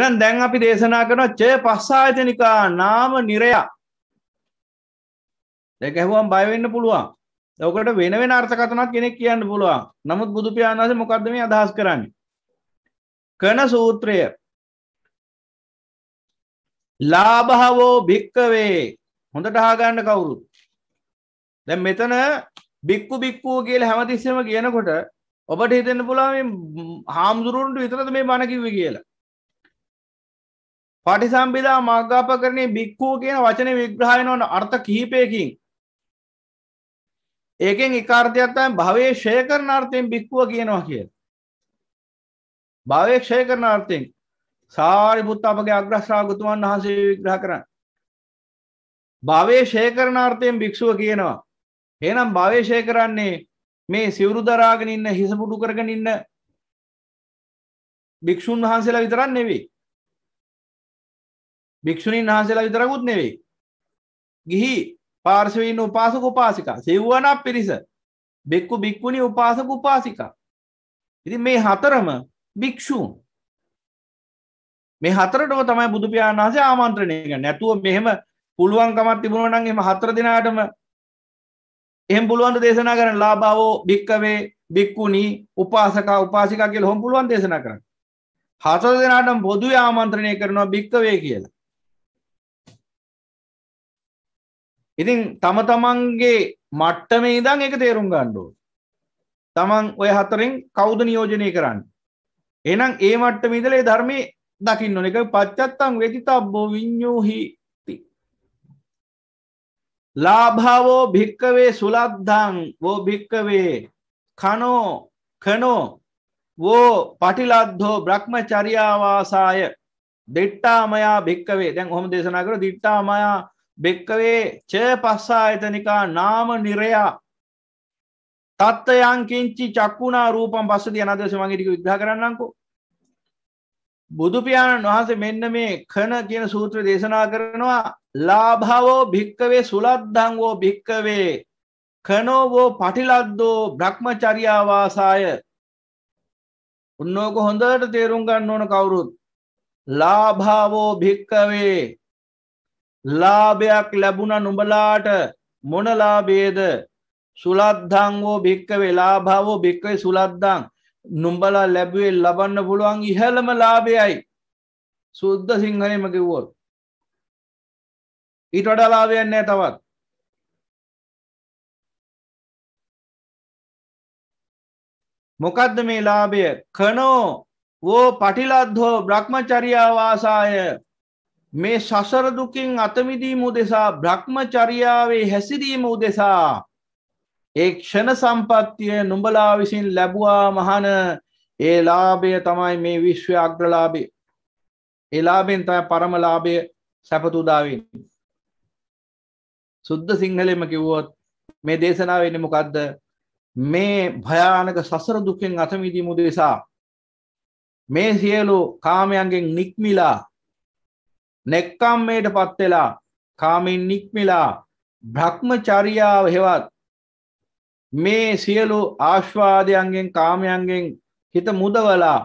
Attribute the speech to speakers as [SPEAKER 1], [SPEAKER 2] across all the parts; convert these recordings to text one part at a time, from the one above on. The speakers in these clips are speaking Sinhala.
[SPEAKER 1] එනම් දැන් අපි දේශනා කරන චය පස්සායතනිකා නාම නිරයා දෙක ඇහුවම් බයවෙන්න පුළුවන් ඔකට වෙන වෙන අර්ථකතනත් කෙනෙක් කියන්න පුළුවන් නමුත් බුදුපියාණන් වහන්සේ මොකද්ද මේ අදහස් කරන්නේ
[SPEAKER 2] කන සූත්‍රය ලාභවෝ භික්කවේ හොඳට අහගන්න කවුරුත් දැන් මෙතන බික්කු
[SPEAKER 1] බික්කුව කියලා හැමතිස්සෙම කියනකොට ඔබට හිතෙන්න පුළුවන් මේ හාමුදුරුවන්ට විතරද මේ බණ කිව්වේ කියලා පටිසම්බිදා මග්ගාපකරණේ බික්කූ කියන වචනේ විග්‍රහය නොවන අර්ථ කිහිපයකින් ඒකෙන් එකාර්ථයක් තමයි භවයේ ෂය කරන අර්ථයෙන් බික්කුව කියනවා කියලා. භවයේ ක්ෂය කරන අර්ථයෙන් සාරිපුත්ත අපගේ අග්‍රශ්‍රාවකතුමන් වහන්සේ විග්‍රහ කරන්නේ. භවයේ ෂය කරන අර්ථයෙන් භික්ෂුව කියනවා. එහෙනම් භවයේ ෂය කරන්නේ
[SPEAKER 2] මේ සිවුරු දරාගෙන ඉන්න හිස පුඩු කරගෙන ඉන්න භික්ෂුන් වහන්සේලා විතරක් නෙවෙයි. භික්‍ෂුණීන් වහන්සේලා විතරකුත්
[SPEAKER 1] නෙවෙයි ගිහි පාර්ශවීන් උපාසක උපාසිකා සෙව්වනක් පිරිස බෙක්කු භික්‍වුණි උපාසක උපාසිකා ඉති මේ හතරම භික්‍ෂූන් මේ හතරටම තමයි බුදුපාණන් වහසේ ආමන්ත්‍රණයක නැතුව මෙහෙම පුළුවන්කමත් තිබුණනන් එම හතර දෙනාටම එහම් පුළුවන්ද දේශනා කරන ලාබාවෝ භික්කවේ භික්කුණී උපාසකා උපාසිකා කියල හොම් පුළුවන් දේශනා කරන්න හතර දෙනාටම බොදු ආමන්ත්‍රණය කරනවා භික්කවේ කියලා ඉතින් තම තමන්ගේ මට්ටම ඉදං එක තේරුම් ගණ්ඩුව තමන් ඔය හතරෙන් කෞද නියෝජනය කරන්න එනම් ඒ මට්ට මිදලේ ධර්මය දකින්න ඕන එක පච්චත්තං වෙතිතා බෝ විඤ්ඥූහිති ලාභාවෝ භික්කවේ සුලද්ධං වෝ භික්කවේ කනෝ කනෝ වෝ පටිලද්හෝ බ්‍රහ්ම චරියාවාසාය දෙට්ටාමයා භික්කවේ දැන් හොම දේශනා කර දිට්ටාමයා භෙක්කවේ ච පස්සායතනිකා නාම නිරයා තත්තයංකින්චි චක්කුණා රූපම් පස්සති අනදශ මගේටික විද්ා කරන්නකු. බුදුපාණන් වහන්සේ මෙන්න මේ කන කියන සූත්‍ර දේශනා කරනවා ලාභාවෝ භික්කවේ සුලද්දංවෝ භික්කවේ කනෝවෝ පටිලද්දෝ බ්‍රහ්මචරියාවාසාය උන්නෝක හොඳට තේරුම් ගන්න ඕන කවුරුත් ලාභාවෝ භික්කවේ ලාභයක් ලැබුණ නුඹලාට මොනලාබේද සුලද්ධංගෝ භික්ක වෙලා භාවෝ භික්කයි සුලද්දං නුම්බලා ලැබුවේ ලබන්න පුළුවන්
[SPEAKER 2] ඉහළම ලාභයයි සුද්ධ සිංහලම කිව්වොත් ඊට වඩා ලාභයන්න තවත් මොකදද මේ ලාභය කනෝ වෝ
[SPEAKER 1] පටිලද්හෝ බ්‍රහ්මචරියාවාසාය මේ සසර දුකින් අතමිදීම උදෙසා බ්‍රහ්මචරියාවේ හැසිරීම උදෙසා ඒ ක්ෂණ සම්පත්තිය නුඹලා විසින් ලැබුවා මහන ඒ ලාභය තමයි මේ විශ්වය අග්‍රලාභය එලාබෙන් තය පරමලාභය සැපතුදාවෙන් සුද්ද සිංහලෙම කිව්වොත් මේ දේශනාවෙන්න මොකක්ද මේ භයානක සසර දුකෙන් අතමිදීම උදෙසා මේ සියලු කාමයන්ගෙන් නික්මිලා නෙක්කම්මයට පත්වෙලා කාමෙන් නික්මිලා බ්‍රහ්මචරියාව හෙවත් මේ සියලු ආශ්වාදයන්ගෙන් කාමයන්ගෙන් හිත මුදවලා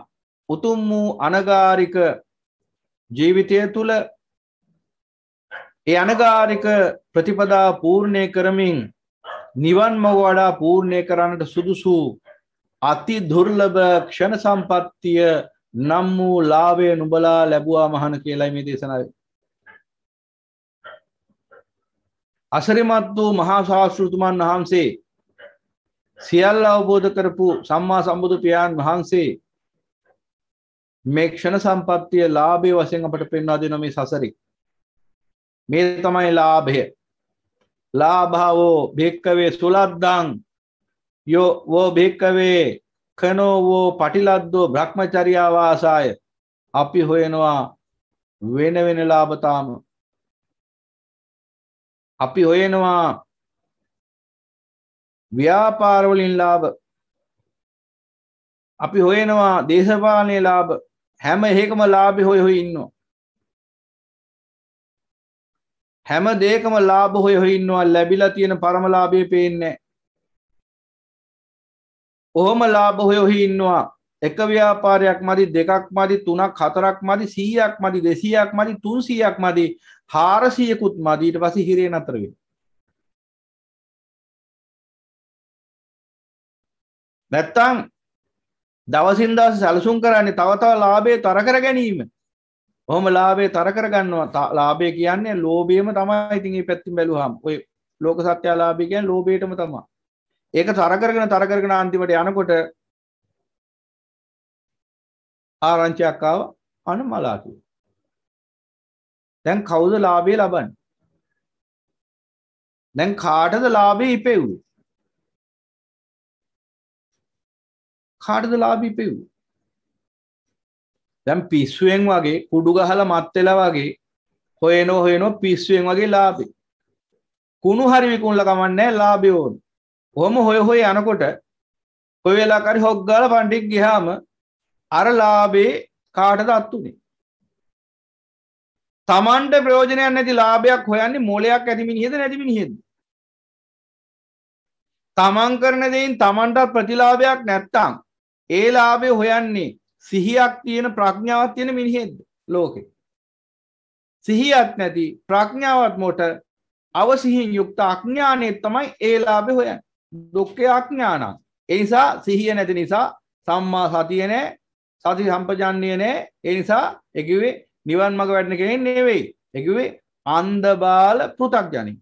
[SPEAKER 1] උතුම් වූ අනගාරික ජීවිතය තුළ ඒ අනගාරික ප්‍රතිපදා පූර්ණය කරමින් නිවන් මග වඩා පූර්ණය කරන්නට සුදුසු අති දුර්ලභ ක්ෂණ සම්පත්තිය නම් වූ ලාභය නුබලා ලැබුවා මහන කියලයි මේ දේශනාවේ අසරිමත් වූ මහා ශාස්ෘතුමන් වහන්සේ සියල්ල අවබෝධ කරපු සම්මා සම්බුදු පියාන් වහන්සේ මේ ක්ෂණ සම්පත්තිය ලාභය වශයෙන් අපට පෙන්වා දෙන මේ සසරි මේ තමයි ලාභය ලාභාවෝ භික්කවේ සුලද්දං යෝ වෝ භික්කවේ කනෝවෝ පටිලද්දෝ බ්‍රහ්මචරියාවාසාය
[SPEAKER 2] අපි හොයනවා වෙන වෙන ලාභතාම අපි හොයනවා ව්‍යාපාරවලින් ලාභ අපි හොයනවා දේශපාලනය ලාභ හැම ඒකම ලාභි හොය හොය ඉන්නවා
[SPEAKER 1] හැම දේකම ලාභ හොය හොය ඉන්නවා ලැබිලා තියෙන පරමලාභය පේන්නේ ඔහොම ලාබොහයොහි ඉන්නවා එක ව්‍යාපාරයක් මදි දෙකක් මදි තුනක් හතරක් මදි සීයක් මදි දෙසීයක් මදි තුන් සීයක් මදි හාරසියකුත්
[SPEAKER 2] මදීට පසි හිරේ නතරවෙ නැත්තං දවසින්දස සැලසුම් කරන්නේ තවතාව
[SPEAKER 1] ලාබේ තරකර ගැනීම හොම ලාබේ තරකර ගන්නවා ලාබේ කියන්නේ ලෝබේම තමයි ඉතින් පැත්තිම් බැලුහම් ඔය ලෝක සත්‍යයා ලාබේ ගැන් ලෝබේටම තමා ඒක
[SPEAKER 2] තරකරගෙන තරකරගෙන අන්තිමට යනකොට ආරංචියක් ආව අනමලා කිව්වා. දැන් කවුද ලාභය ලබන්නේ? දැන් කාටද ලාභය ඉපෙව්වේ? කාටද ලාභය ඉපෙව්වේ? දැන් පිස්සුවෙන් වගේ කුඩු ගහලා මත් වෙලා වගේ හොයනෝ හොයනෝ පිස්සුවෙන්
[SPEAKER 1] වගේ ලාභේ. කුණු හරි විකුණලා කමන්නේ ලාභය ඕනේ. හොම හොය හොය යනකොට ඔය වෙලාකරි හොක්්ගල පණ්ඩික් ගිහාම අරලාබේ
[SPEAKER 2] කාටද අත්තුනේ තමන්ට ප්‍රයෝජනයක් නැති ලාභයක් හොයන්නේ මොලයක් ඇතිමි නිහෙද නැතිමි නිහෙද තමන් කරන
[SPEAKER 1] දෙයින් තමන්ටත් ප්‍රතිලාභයක් නැත්තං ඒ ලාභය හොයන්නේ සිහියක් තියෙන ප්‍රඥාවක් තියෙන මිනිහෙද ලෝකෙ සිහියත් නැති ප්‍රඥාවත් මොට අවසිහින් යුක්ත අඥානය තමයි ඒ ලාභය හොයන් දුක්ඛයඥානං. ඒ නිසා සිහිය නැති නිසා සම්මා සතිය නැහැ. සති සම්පජාන්නේ නැහැ. ඒ නිසා ඒකුවේ නිවන් මඟ වැටෙන කෙනෙක් නෙවෙයි. ඒකුවේ අන්ධබාල පෘ탁ජනි.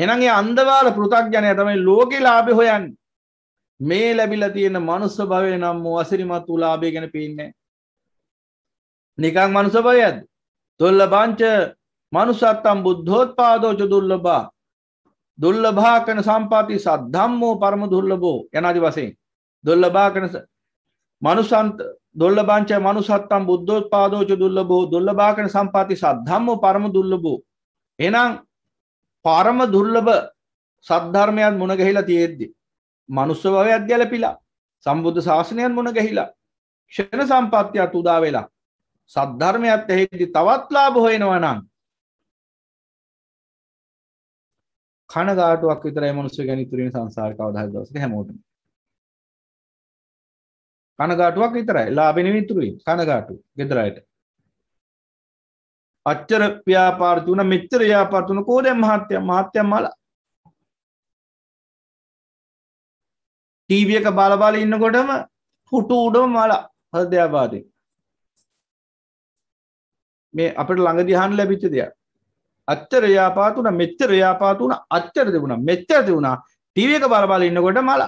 [SPEAKER 1] එහෙනම් ඒ අන්ධබාල පෘ탁ජනයා තමයි ලෝකේ ලාභය හොයන්නේ. මේ ලැබිලා තියෙන මනුස්ස භවය නම් වූ අසිරිමත් වූ ලාභය ගැන පේන්නේ නිකං මනුස්ස භවයක්ද? දුර්ලභංච මනුසත්තම් බුද්ධෝත්පාදෝ ච දුර්ලභා දුල්ලභා කන සම්පාති සද්ධම්මෝ පරම දුර්ලබෝ යනාදි වසයෙන් දුල්ලබා කන මනුසන්ත දුල්ලබංච මනුසත්තම් බුද්ධෝත් පාදෝච දුල්ලබෝ දුල්ලබා කන සම්පාති සද්ධම්මෝ පරම දුල්ලබෝ එනම් පරම දුර්ලභ සද්ධර්මයන් මුණගැහිලා තියෙද්දි. මනුස්ස භවය අධ්‍යලපිලා සම්බුද්ධ ශාසනයන් මුණ ගැහිලා ක්ෂණ සම්පත්තියක් උදා වෙලා සද්ධර්මයත් ඇහෙද්දි තවත් ලාභ හොයනවා නම්
[SPEAKER 2] කනගාටුවක් විතරයි මිනිස්සු ගැන ඉතුරු වෙන සංසාර කවදාහරි දවසක හැමෝටම. කනගාටුවක් විතරයි. ලාභෙ නෙවෙයි ඉතුරු වෙන්නේ. කනගාටු. ගෙදරට. අච්චර ව්‍යාපාර තුන මෙච්චර ව්‍යාපාර තුන කෝදෙන් මහත්ය මහත්ය මලා.
[SPEAKER 1] ටීවී එක බල බල ඉන්නකොටම හුටු උඩම මලා හෘදයාබාධයෙන්. මේ අපිට ළඟදී අහන්න ලැබිච්ච දෙයක්. අච්චරයාපාතුන මෙච්චර යාපාතුන අච්චර දෙවුණ මෙච්චර දෙවුණා ටීවක බලබල ඉන්නකොට
[SPEAKER 2] මල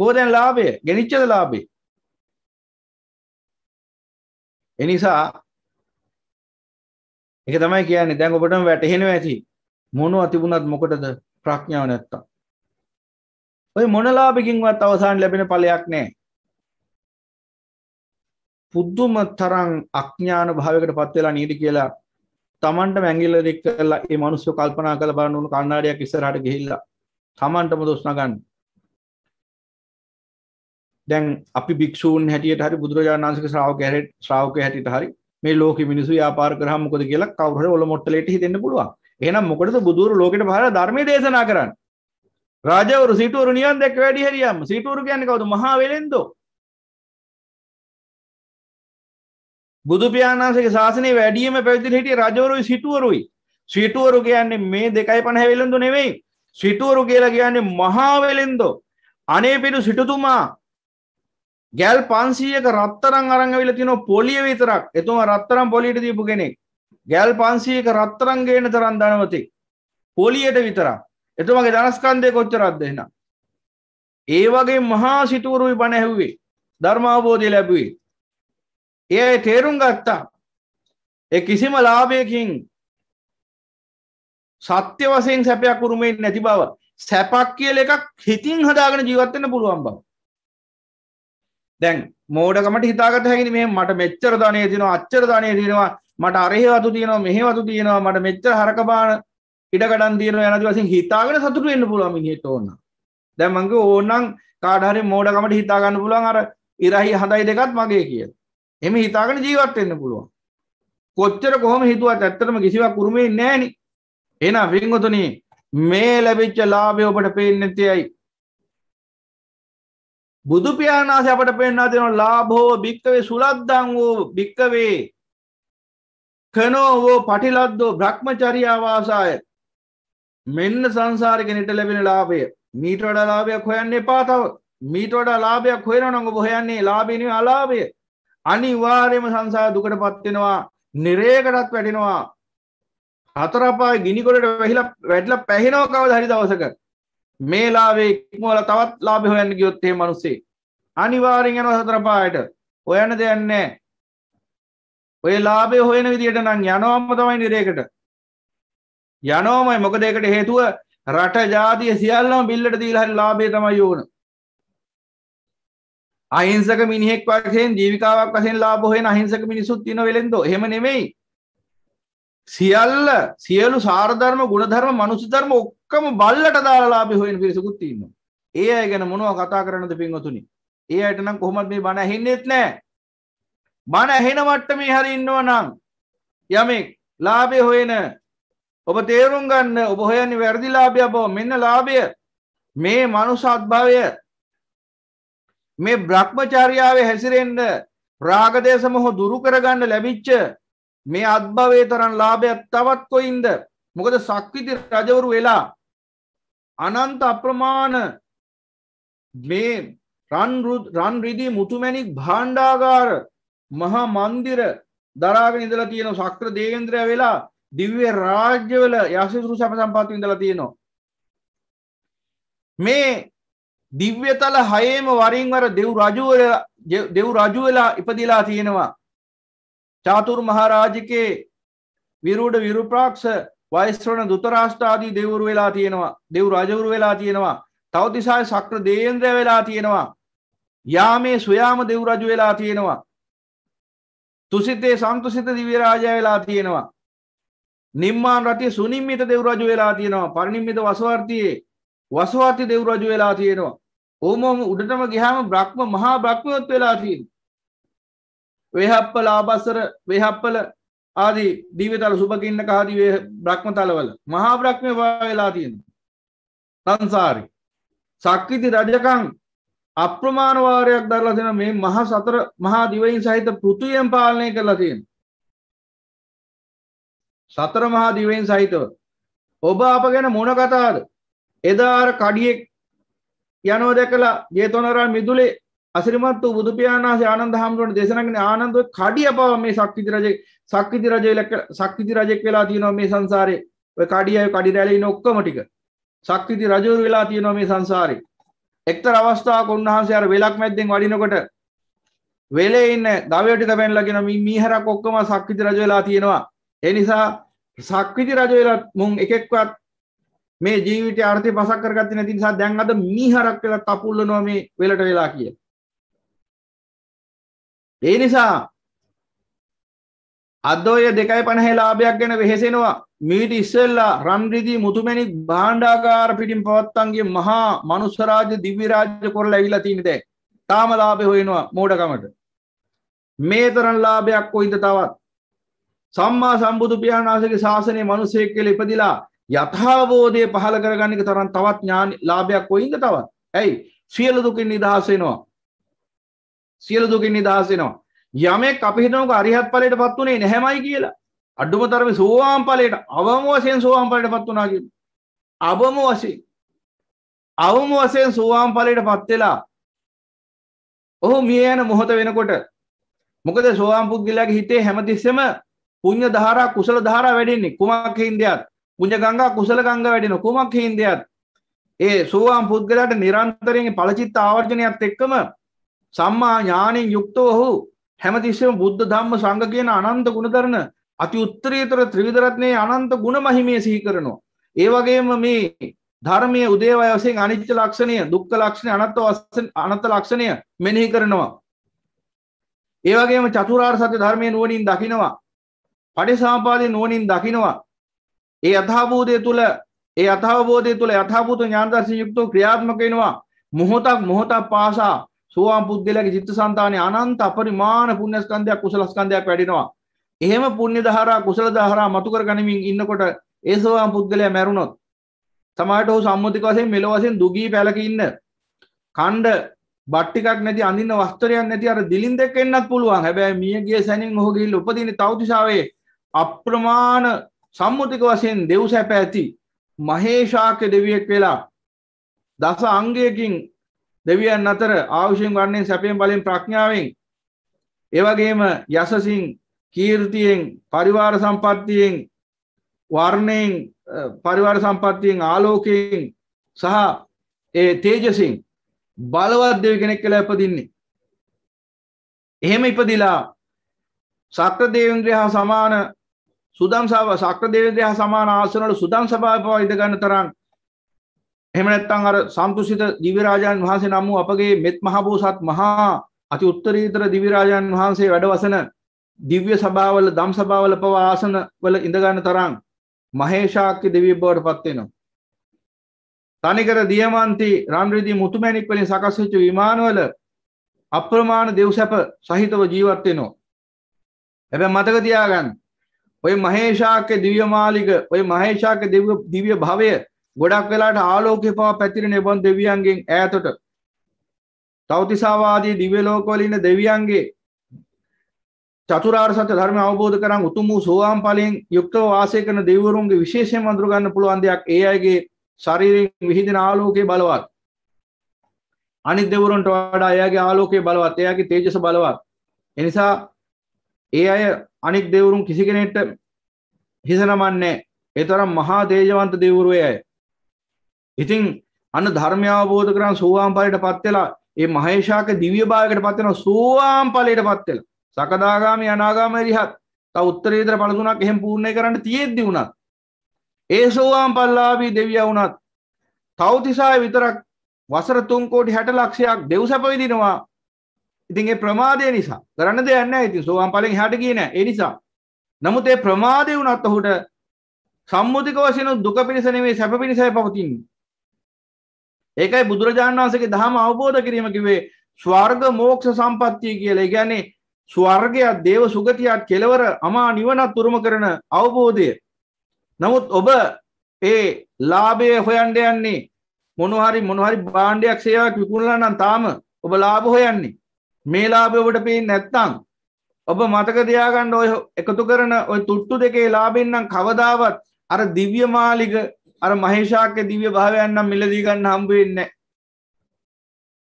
[SPEAKER 2] කෝදැන් ලාබය ගෙනනිච්චද ලාබේ එනිසා එක තමයි කියන්නේ දැන් ඔබටම වැටහෙන ඇති මොනුව අතිබුණත් මොකටද ප්‍රඥාව නැත්තා
[SPEAKER 1] ඔය මොනලාබකින්වත් අවසාන් ලැබෙන පලයක් නෑ පුද්දුම තරං අඥ්ඥාන භාවකට පත්වෙලා නීති කියලා තමන්ට මැංගිලරෙක් කරලා ඒ මනුස්සය කල්පනා කළ බලනුණු කණ්ඩාඩයක් ඉස්සරහට ගිහිල්ලා තමන්ටම දොස්නගන්න දැන් අපි භික්ෂූන් හැටියට හරි බුදුරජාණන් වහන්සේගේ ශ්‍රාවක හැටියට ශ්‍රාවක හැටියට හරි මේ ලෝකෙ මිනිස්සු ව්‍යාපාර කරා මොකද කියලා කවුරු හරි ඔල මොට්ටලෙට හිතෙන්න පුළුවන් එහෙනම් මොකටද බුදුරු ලෝකෙට බහලා ධර්මයේ දේශනා කරන්නේ
[SPEAKER 2] රාජවරු සීටුවරු නිවන් දැක්ක වැඩි හරියම් සීටුවරු කියන්නේ කවුද මහා වෙලෙන්දෝ බුදුපාණන්සේගේ ශාසනය වැඩියම පැවිදිල හිටිය
[SPEAKER 1] රජවරුයි සිටුවරුයි සිටුවරු කියන්නේ මේ දෙකයි පණ හැවෙලඳු නෙවෙයි සිටුවරු කියලා කියන්නේ මහාවෙලෙන්දෝ අනේ පිටු සිටුතුමා ගැල් පන්සීයක රත්තරං අරංගවිල තින පොලිය විතරක් එතුම රත්තරම් පොලිට දීපු කෙනෙක් ගැල් පන්සීයක රත්තරං ගේන තරම් ධනවතෙක් පොලියට විතරක් එතුමගේ ධනස්කන්දය කොච්චරත් දෙන්න ඒ වගේ මහා සිටුවරුයි බණ ඇහුවේ ධර්මාබෝධය ලැබුවේ ඒ අය තේරුම් ගත්තා ඒ කිසිම ලාභයකින් සත්‍ය වසයෙන් සැපයක් උරුමෙන් නැති බව සැපක් කියල එකක් හිතින් හදාගෙන ජීවත්වෙන්න පුළුවන් බව දැන් මෝඩකමට හිතාගත හැකිෙන මේ මට මෙච්චර ධනය තිනවා අච්චර ධනය තියෙනවා මට අරෙහි වතු තියෙනවා මෙහෙ වතු තියෙනවා මට මෙච්චර හරකබාන ඉඩකඩන් තියෙන යනති වසින් හිතාගෙන සතුට වෙන්න පුළුවන් මිනිහට ඕන්න දැන් මංගේ ඕනනම් කාඩහරි මෝඩකමට හිතාගන්න පුළුවන් අර ඉරහි හඳයි දෙකත් මගේ කියලා එම හිතාගෙන ජීවත් වෙන්න පුළුවන් කොච්චර කොහොම හිතුවත් ඇත්තටම කිසිවක් උරුමේ නැහෙනි එහෙනම් වින්ගතුනි මේ ලැබිච්ච ලාභය ඔබට පේන්නේ නැති ඇයි බුදු පියාණන් ආසේ අපට පෙන්වා දෙනවා ලාභෝ භික්කවේ සුලද්දං වූ භික්කවේ කනෝ වූ පටිලද්දෝ භ්‍රමචර්යා වාසාය මෙන්න සංසාරේ කෙනෙට ලැබෙන ලාභය මීට වඩා ලාභයක් හොයන්න එපා තව මීට වඩා ලාභයක් හොයනවා නම් ඔබ හොයන්නේ ලාභේ නෙවෙයි අලාභය අනිවාර්යම සංසාර දුකටපත් වෙනවා නිරේකටත් වැටෙනවා හතරපාය ගිනිකොඩට වැහිලා වැඩිලා පැහෙනව කවදා හරි දවසක මේ ලාභේ ඉක්මවලා තවත් ලාභ හොයන්න ගියොත් එහෙම මිනිස්සේ අනිවාර්යෙන් යනවා හතරපායට හොයන්න දෙයක් නැහැ ඔය ලාභය හොයන විදිහට නම් යනවම තමයි නිරේකට යනෝමයි මොකද ඒකට හේතුව රට ජාතිය සියල්ලම බිල්ලට දීලා හරි ලාභය තමයි ඕන අහිංසක මිනිහෙක් වශයෙන් ජීවිකාවක් වශයෙන් ලාභ හොයන අහිංසක මිනිසුත් තියෙන වෙලෙන්දෝ එහෙම නෙමෙයි සියල්ල සියලු සාරධර්ම ගුණධර්ම මනුස්ස ධර්ම ඔක්කොම බල්ලට දාලා ලාභ හොයන පිරිසකුත් ඉන්නවා ඒ අය ගැන මොනවා කතා කරනද පින්වතුනි ඒ අයට නම් කොහොමද මේ බණ ඇහෙන්නේත් නැහැ බණ ඇහෙන මට්ටමේ හරි ඉන්නවා නම් යමෙක් ලාභය හොයන ඔබ තේරුම් ගන්න ඔබ හොයන්නේ වැරදි ලාභය බව මෙන්න ලාභය මේ මනුෂ්‍ය අත්භවය මේ බ්‍රහ්මචාරියාවේ හැසිරෙන්ඩ රාගදේශමොහො දුරුකරගන්න ලැබිච්ච මේ අත්භවේ තරන් ලාභයක් තවත් කොයින්ද මොකද සක්විති රජවරු වෙලා අනන්ත අප්‍රමාණ මේ රන්රිදිී මුතුමැණික් භාණ්ඩාගාර මහා මන්දිර දරාගෙන ඉඳලා තියෙන සක්‍ර දේගෙන්ද්‍රය වෙලා දිව්‍ය රාජ්‍යවල යසිසුරු සැප සම්පත් ඉඳලා තියෙනවා මේ දිව්‍යතල හයේම වරින් වර දෙව් රජුවල දෙව් රජුවෙලා ඉපදිලා තියෙනවා චාතුර් මහරාජකේ විරුඩ විරුප්‍රාක්ෂ වයිස්ත්‍රණ දුතරාෂ්ඨාදී දෙවුරු වෙලා තියෙනවා දෙව් රජවරු වෙලා තියෙනවා තවතිසාය සක්‍ර දේන්ද්‍ර වෙලා තියෙනවා යාමේ සොයාම දෙව් රජු වෙලා තියෙනවා තුසිතේ සම්තුසිත දිව්‍ය රාජය වෙලා තියෙනවා නිම්මාන් රටේ සුනිම්මිත දෙව් රජු වෙලා තියෙනවා පරිනිම්මිත වසවර්තියේ වසවාති දෙව් රජු වෙලා තියෙනවා ඕමෝම උඩටම ගිහාම බ්‍රහ්ම මහා බ්‍රහ්මයොත් වෙලා තියෙන වෙහප්පල ආබස්සර වෙහප්පල ආදී දීවතල සුභකින්න කාදී බ්‍රහ්ම තලවල මහා බ්‍රහ්මය වෙලා තියෙන සංසාරි සක්විති රජකං අප්‍රමාණවාරයක් දරලා දෙෙන මේ මහා සතර මහා දිවයින් සහිත පෘතුයෙන් පාලනය කරලා තියෙන සතර මහා දිවෙන් සහිතව ඔබ අප ගැන මොන කතාද එදාර කඩියෙක් යනෝ දැකලා ජේතවනරා මිදුලේ අසිරිමත් වූ බුදුපියාණන්සේ ආනන්ද හාමුදුරන්ට දේශනා කරන ආනන්දව කඩිය බව මේ සක්විති රජේ සක්විති රජේ සක්විති රජෙක් වෙලා තියෙනවා මේ සංසාරේ ඔය කඩිය කඩි රැළේ ඉන්න ඔක්කොම ටික සක්විති රජවරු වෙලා තියෙනවා මේ සංසාරේ එක්තර අවස්ථාවක උන්වහන්සේ අර වෙලක් මැද්දෙන් වඩිනකොට වෙලේ ඉන්න දවයට තැබැන්ලා කියෙන මීහරක් ඔක්කොම සක්විති රජ වෙලා තියෙනවා එනිසා සක්විති රජ වෙලා මුන් එකෙක්වත් මේ ජීවිතය අර්ථය පසක් කරගත්ත නැති
[SPEAKER 2] නිසා දැන් අද මීහරක් වෙලා තපුල්ලනවා මේ වෙලට වෙලා කිය. ඒ නිසා අද ඔය දෙකයි පණහේ ලාභයක් ගැන
[SPEAKER 1] වෙහෙසෙනවා මීට ඉස්සෙල්ලා රන්රිදී මුතුමැණික් භාණ්ඩාකාර පිටින් පවත්තන්ගේ මහා මනුස්ස රාජ්‍ය දිව්‍ය රාජ්‍ය කරලා ඇවිල්ලා තියෙන දැන් තාම ලාභේ හොයනවා මෝඩකමට මේ තරම් ලාභයක් කොයිද තවත් සම්මා සම්බුදු පියාණන් වහන්සේගේ ශාසනයේ මිනිසෙක් කියලා ඉපදිලා යථාබෝධය පහළ කරගන්නක තරන් තවත් ඥාන ලාභයක් කොයින්ද තවත් ඇයි සියලු දුකින් නිදහසෙනවා සියලු දුකින් නිදහසෙනවා යමෙක් අපි හිතමුක අරිහත් ඵලයට පත් උනේ නැහැමයි කියලා අඩුම තරමේ සෝවාන් ඵලයට අවම වශයෙන් සෝවාන් ඵලයට පත් වුණා කියලා අවම වශයෙන් අවම වශයෙන් සෝවාන් ඵලයට පත් වෙලා ඔහු මිය යන මොහොත වෙනකොට මොකද සෝවාන් පුද්ගලයාගේ හිතේ හැමතිස්සෙම පුණ්‍ය ධාරා කුසල ධාරා වැඩෙන්නේ කුමක් හින්දයත් පුජගංග කුසල ගංග වැඩෙන කුමක් හින්දයත් ඒ සෝවාන් පුද්ගලයාට නිරන්තරයෙන් පළචිත්ත ආවර්ජනයත් එක්කම සම්මා ඥානෙන් යුක්තව ඔහු හැමතිස්සෙම බුද්ධ ධම්ම සංඝ කියන අනන්ත ගුණධර්ම අති උත්තරීතර ත්‍රිවිධ රත්නයේ අනන්ත ගුණ මහිමය සිහි කරනවා. ඒ වගේම මේ ධර්මයේ උදේවය වශයෙන් අනිත්‍ය ලක්ෂණය, දුක්ඛ ලක්ෂණය, අනත්ත අනත්ත ලක්ෂණය මෙනෙහි කරනවා. ඒ වගේම චතුරාර්ය සත්‍ය ධර්මයේ නුවණින් දකිනවා. පටිසමුපාදයේ නුවණින් දකිනවා. ඒ අධාබෝධය තුළ ඒ අතාවබෝධය තුළ යථාපුතු ඥාන්දර්ශ යුක්තෝ ක්‍රියාත්මකෙනවා මොහොතක් මොහොතක් පාසා සෝවාන් පුද්ගලයාගේ චිත්ත සන්තානය අනන්ත අපරිමාණ පුණ්‍යස්කන්ධයක් කුසලස්කන්ධයක් වැඩෙනවා. එහෙම පුණ්‍ය ධාරා කුසල ධාරා මතු කර ගනිමින් ඉන්නකොට ඒ සෝවාන් පුද්ගලයා මැරුණොත් සමහරට ඔහු සම්මුතික වශයෙන් මෙලොව වශයෙන් දුගී පැලක ඉන්න ඛණ්ඩ බත් ටිකක් නැති අඳින්න වස්ත්‍රයක් නැති අර දිලින් දෙක එන්නත් පුළුවන්. හැබැයි මිය ගිය සැනින් ඔහු ගිහින් උපදින්නේ තවතිසාවේ අප්‍රමාණ සම්මුතික වශයෙන් දෙව් සැප ඇති මහේෂාක දෙවියෙක් වෙලා දස අංගයකින් දෙවියන් අතර ආවුෂයෙන් වන්නේ සැපයෙන් බලෙන් ප්‍රඥාවෙන් ඒවගේම යසසින් කීර්තියෙන් පරිවාර සම්පත්තියෙන් වර්ණයෙන් පරිවාර සම්පත්තියෙන් ආලෝකයෙන් සහ ඒ තේජසින් බලවත් දෙවි කෙනෙක් කියලා ඉපදින්නේ. එහෙම ඉපදිලා සක්‍ර දේවේන්ද්‍රය හා සමාන සුදම් සභාව ශක්‍රදේවදය සමාන ආසනවල සුදම් සභාව පවා ඉඳ ගන්න තරම් එහෙම නැත්නම් අර සම්තුසිත දිව්‍ය රාජාන් වහන්සේ නම් වූ අපගේ මෙත් මහ බෝසත් මහා අති උත්තරීතර දිව්‍ය රාජාන් වහන්සේ වැඩවසන දිව්‍ය සභාවල දම් සභාවල පවා ආසන වල ඉඳ ගන්න තරම් මහේශාක්‍ය දෙවියෙක් බවට පත් වෙනවා තනිකර දියමන්ති රන්රිදී මුතුමැණික් වලින් සකස් වෙච්ච විමානවල අප්‍රමාණ දෙව්සැප සහිතව ජීවත් වෙනවා හැබැයි මතක තියාගන්න ඔය මහේෂාක දිව්‍යමාලික ඔය මහේෂාක දිව්‍ය භවය ගොඩක් වෙලාට ආලෝකය පවා පැතිරෙන එබොන් දෙවියන්ගෙන් ඈතට තවතිසාවාදී දිව්‍ය ලෝකවල ඉන්න දෙවියන්ගේ චතුරාර්ය සත්‍ය ධර්ම අවබෝධ කරන් උතුම් වූ සෝවාන් ඵලයෙන් යුක්තව වාසය කරන දෙවිවරුන්ගේ විශේෂයෙන්ම අඳුර ගන්න පුළුවන් දෙයක් ඒ අයගේ ශරීරයෙන් විහිදෙන ආලෝකයේ බලවත් අනිත් දෙවිවරුන්ට වඩා එයාගේ ආලෝකයේ බලවත් එයාගේ තේජස බලවත් එනිසා ඒ අය අනික් දෙවරුන් කිසි කෙනෙට හිසනමන්නේ ඒතරම් මහා තේජවන්ත දෙවරුවේ අය ඉතින් අන්න ධර්මය අවබෝධ කරන් සෝවාන් ඵලයට පත් වෙලා ඒ මහේශාක දිව්‍ය භාවයකට පත් වෙනවා සෝවාන් ඵලයට පත් වෙලා සකදාගාමි අනාගාමි රිහත් තව උත්තරීතර ඵල තුනක් එහෙම පූර්ණේ කරන්න තියෙද්දි උනත් ඒ සෝවාන් ඵලලාභී දෙවියා උනත් තවතිසාය විතරක් වසර 3 කෝටි 60 ලක්ෂයක් දෙව්සැප විඳිනවා ඉතින් ඒ ප්‍රමාදය නිසා කරන්න දෙයක් නැහැ ඉතින් සෝවාන් ඵලෙන් එහාට ගියේ නැහැ ඒ නිසා නමුත් ඒ ප්‍රමාදය වුණත් ඔහුට සම්මුතික වශයෙන් දුක පිණිස නෙමෙයි සැප පිණිසයි පවතින්නේ ඒකයි බුදුරජාණන් වහන්සේගේ දහම අවබෝධ කිරීම කිව්වේ ස්වර්ග මෝක්ෂ සම්පත්තිය කියලා. ඒ කියන්නේ ස්වර්ගයත් දේව සුගතියත් කෙලවර අමා නිවනත් උරුම කරන අවබෝධය. නමුත් ඔබ ඒ ලාභය හොයන්න යන්නේ මොන හරි මොන හරි භාණ්ඩයක් සේවයක් විකුණලා නම් තාම ඔබ ලාභ හොයන්නේ. මේ ලාභය ඔබට පේන්නේ නැත්නම් ඔබ මතක තියාගන්න ඔය එකතු කරන ඔය තුට්ටු දෙකේ ලාභෙන් නම් කවදාවත් අර දිව්‍ය මාලිග අර මහේෂාක්‍ය දිව්‍ය භාවයන් නම් මිලදී ගන්න හම්බ
[SPEAKER 2] වෙන්නේ නැහැ.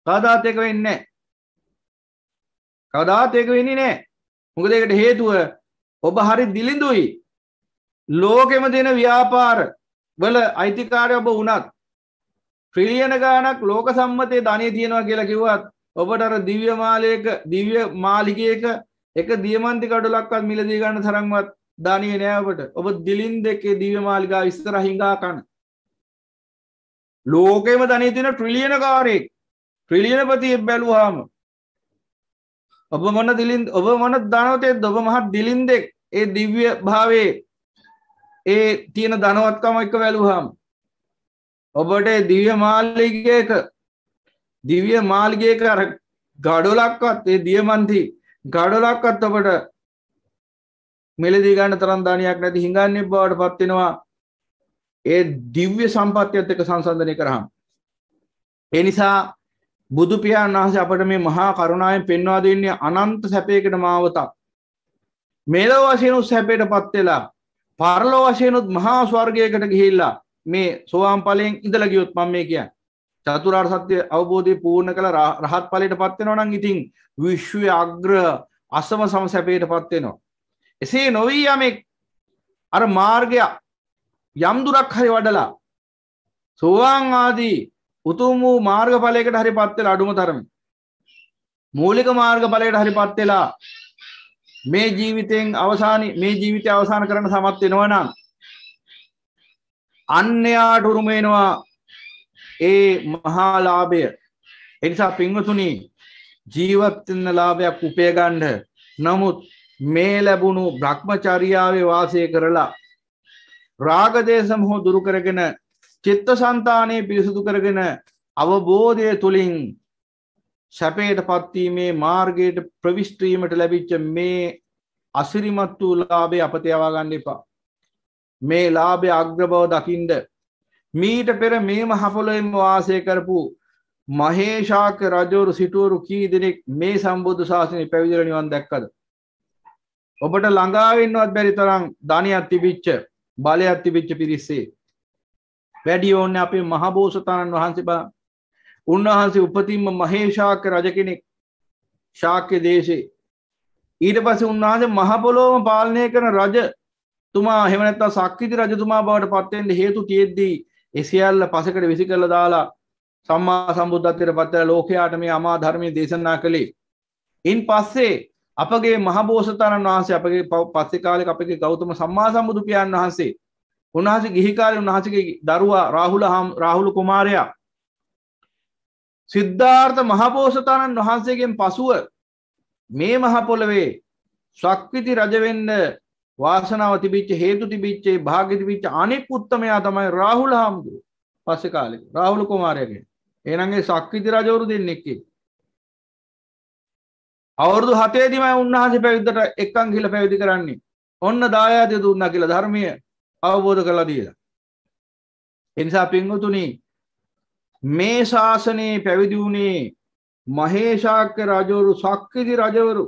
[SPEAKER 2] කවදාත් ඒක වෙන්නේ නැහැ. කවදාත් ඒක වෙන්නේ නැහැ. මොකද ඒකට හේතුව ඔබ හරි දිලිඳුයි.
[SPEAKER 1] ලෝකෙම දෙන ව්‍යාපාර වල අයිතිකාරය ඔබ වුණත් ට්‍රිලියන ගානක් ලෝක සම්මතයේ ධනය තියෙනවා කියලා කිව්වත් ඔබට අර දිව්‍ය මාලයක දිව්‍ය මාලිකයක එක දියමන්ති කඩුලක්වත් මිලදී ගන්න තරම්වත් ධනිය නෑවට ඔබ දිලින් දෙකේ දිව්‍ය මාලිකා විස්තර හිඟා කන ලෝකෙම ධනී තින ට්‍රිලියන කාරයෙක් ට්‍රිලියනපති බැලුවාම ඔබ මොන දිලින් ඔබ මොන ධනවතය ඔබ මහත් දිලින් දෙෙක් ඒ දිව්‍ය භාවේ ඒ තියෙන ධනවත්කම එක වැැලුහම් ඔබට දිව්‍ය මාල්ලිගක දිවිය මාල්ගයක අර ගඩොලක්වත් ඒ දියමන්ති ගඩොලක්වත් ඔබට මෙලදී ගන්න තරම් දානයක් නැති හිඟන්නේ බවට පත්වෙනවා ඒ දිව්‍ය සම්පත්තියත් එක සංසන්ධනය කරහම්. ඒ නිසා බුදුපියාණන් වහස අපට මේ මහා කරුණාවෙන් පෙන්වා දෙන්නේ අනන්ත සැපයකට මාවතක්. මෙලෝ වශයනුත් සැපයට පත්වෙලා පරලෝ වශයනුත් මහා ස්වර්ගයකට ගිහිල්ලා මේ සෝවාම්පලයෙන් ඉඳලගියොත් මං මේ කියන්. චතුරාර් සත්‍යය අවබෝධය පූර්ණ කළ රහත් පලට පත්වෙන නම් ඉතිං විශ්වය අග්‍රහ අසම සම සැපයට පත්වෙනවා. එසේ නොවී යමෙක් අර මාර්ගයක් යම්දුරක් හරි වඩලා සෝවාන් ආදී උතුම් වූ මාර්ග පලයකට හරි පත්වෙල අඩුම තරම. මූලික මාර්ග පලයට හරි පත්වෙලා මේ ජීවිතයෙන් අවසාන මේ ජීවිතය අවසාන කරන සමත් වෙනවා නම් අන්‍යයාට උරුමේනවා ඒ මහාලාභය එනිසා පින්වතුනි ජීවත්වෙන්න ලාභයක් උපයගණ්ඩ නමුත් මේ ලැබුණු බ්‍රහ්මචරියාවේ වාසය කරලා රාගදේශම හෝ දුරුකරගෙන චිත්ත සන්තානය පිරිසුදු කරගෙන අවබෝධය තුළින් සැපයට පත්වීමේ මාර්ගයට ප්‍රවිශ්ට්‍රීමට ලැබිච්ච මේ අසිරිමත් වූ ලාබේ අපතයවා ගණ්ඩ එපා මේ ලාබේ අග්‍රබව දකිින්ඩ මීට පෙර මේ මහපොළොෙම වාසය කරපු මහේෂාක රජවරු සිටුවරු කී දෙනෙක් මේ සම්බුදු ශාසනය පැවිදිර නිවන් දැක්කද. ඔබට ළඟාවෙන්නවත් බැරි තරම් ධනයක් තිබිච්ච බලයක් තිබිච්ච පිරිස්සේ. වැඩි ඕන්න අපේ මහබෝසතාණන් වහන්සේ බා උන්වහන්සේ උපතින්ම මහේෂාක රජ කෙනෙක් ශාක්‍ය දේශේ ඊට පස්සේ උන්වහන්සේ මහපොළොවම පාලනය කරන රජ තුමා එහෙම නැත්නම් සක්විති රජතුමා බවට පත් වෙන්න හේතු තියෙද්දී එසියල්ල පසකට විසි කරල දාලා සම්මා සම්බුද්ධත්තයට පත්තර ලෝකයාට මේ අමා ධර්මය දේශනා කළේ. ඉන් පස්සේ අපගේ මහබෝසතාණන් වහන්සේ අපගේ පස්සෙ කාලෙක අපගේ ගෞතම සම්මා සම්බුදු පියාණන් වහන්සේ උන්වහන්සේ ගිහිකාලේ උන්වහන්සේගේ දරුවා රාහුල රාහුල කුමාරයා සිද්ධාර්ථ මහබෝසතාණන් වහන්සේගෙන් පසුව මේ මහ පොළවේ ශක්විති රජ වෙන්න වාසනාව තිබිච්ච හේතු තිබිච්චේ භාගතිවිච්ච අනෙක් උත්තමයා තමයි රාහුල හාමුදුරු පස්සෙ කාලෙ රාහුල කුමාරයගෙන් ඒනගේ සක්විති රජවරු දෙන්නෙක්කේ. අවුරුදු හතේදිමයි උන්වහන්සේ පැවිද්දට එක්කං හිල පැවිදි කරන්නේ ඔන්න දායාදය දුන්න කියලා ධර්මය අවබෝධ කලා දීලා. එනිසා පිංගුතුනි මේ ශාසනයේ පැවිදි වුණේ මහේෂාක්‍ය රජවරු සක්විති රජවරු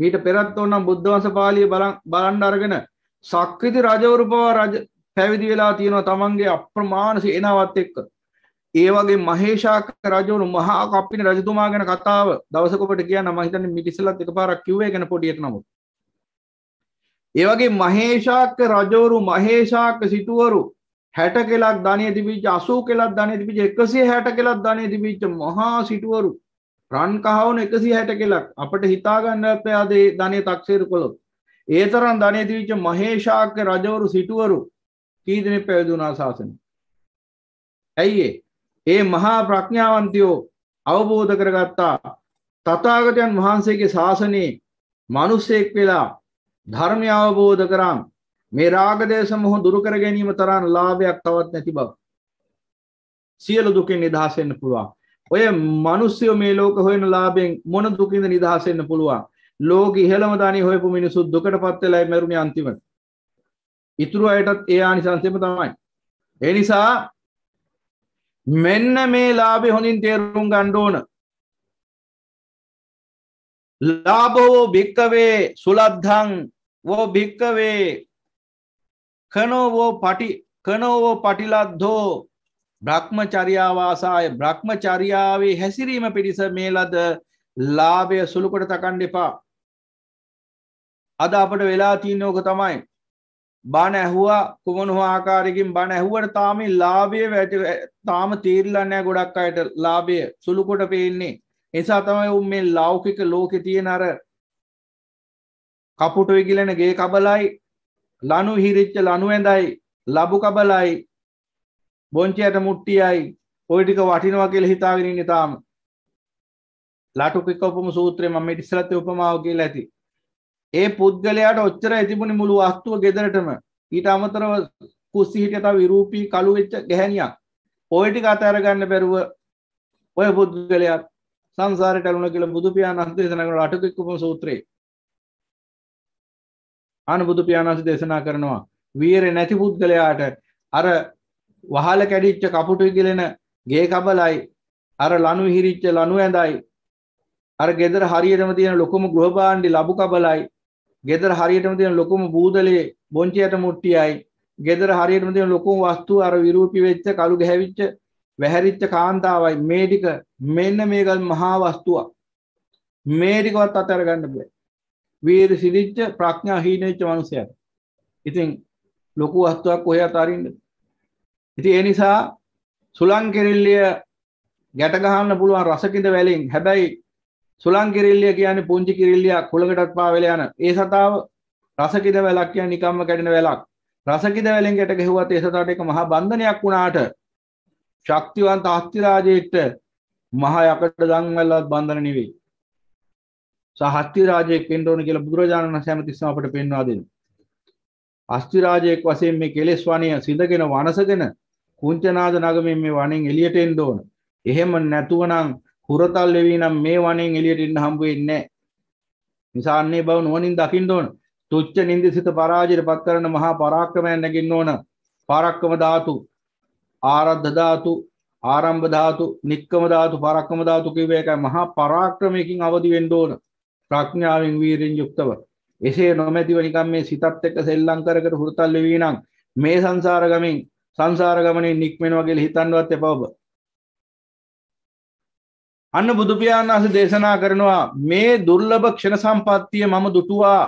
[SPEAKER 1] මීට පෙරත් ඕනම් බුද්ධ වංශ පාළිය බලන්න අරගෙන සක්විති රජවරු පවා රජ පැවිදි වෙලා තියෙනවා තමන්ගේ අප්‍රමාණ සේනාවත් එක්ක. ඒ වගේ මහේෂාක රජවරු මහා කප්පින රජතුමා ගැන කතාව දවසක ඔබට කියන්න මම හිතන්නේ මිට ඉස්සෙල්ලත් එකපාරක් කිව්වේ ගැන පොඩි එක නමුත්. ඒ වගේ මහේෂාක රජවරු මහේෂාක සිටුවරු 60 කෙලක් ධනෙ තිබිච්ච 80 කෙලක් ධනෙ තිබිච්ච 160 කෙලක් ධනෙ තිබිච්ච මහා සිටුවරු රන් කහවන එකසි හැට කෙලක් අපට හිතාගන්නත් අදේ ධනය තක්සේරු කොළොත් ඒතරන් ධනයතිවිච්ච මහේෂාක්‍ය රජවරු සිටුවරු කීදන පැවිදුනා ශාසන ඇයිඒ ඒ මහා ප්‍රඥාවන්තයෝ අවබෝධ කරගත්තා තතාගතයන් වහන්සේගේ ශාසනයේ මනුස්සෙක් වෙලා ධර්මය අවබෝධ කරම් මේ රාගදේශ මොහ දුරුකර ගැනීම තරන් ලාභයක් තවත් නැති බව සියලු දුකෙන් නිදහසෙන්න්න පුළුවන් ඔය මිනිස්සු මේ ලෝක හොයන ලාභයෙන් මොන දුකින්ද නිදහස් වෙන්න පුළුවන්? ලෝක ඉහළම දානේ හොයපු මිනිස්සු දුකටපත් වෙලායි මරුනේ අන්තිමට. ඉතුරු
[SPEAKER 2] අයටත් ඒ ආනිසංසෙම තමයි. ඒ නිසා මෙන්න මේ ලාභය හොඳින් තේරුම් ගන්න ඕන. ලාභෝ භික්කවේ සුලද්ධං වෝ භික්කවේ
[SPEAKER 1] කනෝ වෝ පටි කනෝ වෝ පටිලද්ධෝ බ්‍රහ්මචරියාවාසාය බ්‍රහ්මචරියාවේ හැසිරීම පිණිස මේ ලද ලාභය සුළුකොට තකන්න එපා. අද අපට වෙලා තියෙන ඕක තමයි. බණ ඇහුවා කුමන හෝ ආකාරයකින් බණ ඇහුවට තාම ලාභය තාම තීරලා නැහැ ගොඩක් අයට ලාභය සුළුකොට පේන්නේ. එසා තමයි උන් මේ ලෞකික ලෝකේ තියෙන අර කපුටු ඉගිලෙන ගේ කබලයි ලනු හිරිච්ච ලනු ඇඳයි ලබු කබලයි බොංචයට මුට්ටියයි ඔය ටික වටිනවා කියලා හිතාගෙන ඉන්නේ තාම ලාටු පිකවපම සූත්‍රය මම ඉතිසලත් උපමාව කියලා ඇති ඒ පුද්ගලයාට ඔච්චර තිබුණේ මුළු වස්තුව ගෙදරටම ඊට අමතරව කුස්සිය හිටිය තව විරූපී කළු වෙච්ච ගැහැණියක් ඔය ටික අතහැර ගන්න බැරුව ඔය පුද්ගලයා සංසාරයට ඇලුණා කියලා බුදු පියාණන් වහන්සේ දේශනා කරන ලාටු පිකවපම සූත්‍රයේ ආන බුදු පියාණන් වහන්සේ දේශනා කරනවා වීරය නැති පුද්ගලයාට අර වහල කැඩිච්ච කපුටු ඉගලෙන ගේ කබලයි අර ලනු හිරිච්ච ලනු ඇඳයි අර ගෙදර හරියටම තියෙන ලොකුම ගෘහභාණ්ඩි ලබු කබලයි ගෙදර හරියටම තියෙන ලොකුම බූදලේ බොංචියට මුට්ටියයි ගෙදර හරියටම තියෙන ලොකුම වස්තුව අර විරූපී වෙච්ච කළු ගැහැවිච්ච වැහැරිච්ච කාන්තාවයි මේ ටික මෙන්න මේකල් මහා වස්තුවක් මේ ටිකවත් අතර ගන්න බෑ වීර සිදිච්ච ප්‍රඥා හීනෙච්ච මනුස්සයන් ඉතින් ලොකු වස්තුවක් ඔය අතරින්නේ ඉති ඒ නිසා සුලංකිරිල්ලිය ගැටගහන්න පුළුවන් රසකිඳ වැලින් හැබැයි සුලංකිරිල්ලිය කියන්නේ පුංචි කිරිල්ලියක් කුළඟටත් පාවෙල යන ඒ සතාව රසකිඳ වැලක් කියන්නේ නිකම්ම කැඩෙන වැලක් රසකිඳ වැලෙන් ගැට ගැහුවත් ඒ සතාට එක මහා බන්ධනයක් වුණාට ශක්තිවන්ත අස්තිරාජයෙක්ට මහා යකඩ දන්වැල්ලවත් බන්ධන නෙවෙයි සහස්තිරාජයෙක් වෙන්න ඕන කියලා බුදුරජාණන් වහන්සේ හැමතිස්සම අපට පෙන්වා දෙනවා අස්තිරාජයෙක් වශයෙන් මේ කෙලෙස් වණය සිඳගෙන වනසගෙන කුංචනාද නගමෙන් මේ වනෙන් එළියට එන්න ඕන. එහෙම නැතුවනම් හුරතල් වෙවි නම් මේ වනෙන් එළියට එන්න හම්බ වෙන්නේ නැහැ. නිසාන්නේ බව නුවණින් දකින්න ඕන. තුච්ච නින්දිසිත පරාජයට පත් කරන මහා පරාක්‍රමයන් නැගින්න ඕන. පරක්කම ධාතු, ආරද්ධ ධාතු, ආරම්භ ධාතු, නික්කම ධාතු, පරක්කම ධාතු කියව එකයි මහා පරාක්‍රමයකින් අවදි වෙන්න ඕන. ප්‍රඥාවෙන් වීරෙන් යුක්තව. එසේ නොමැතිව නිකම් මේ සිතත් එක්ක සෙල්ලම් කර කර හුරතල් වෙවි නම් මේ සංසාර ගමෙන් සංසාර ගමනේ නික්මෙනවා කියලා හිතන්නවත් එපා ඔබ. අන්න බුදු පියාණන් වහන්සේ දේශනා කරනවා මේ දුර්ලභ ක්ෂණ සම්පත්තිය මම දුටුවා.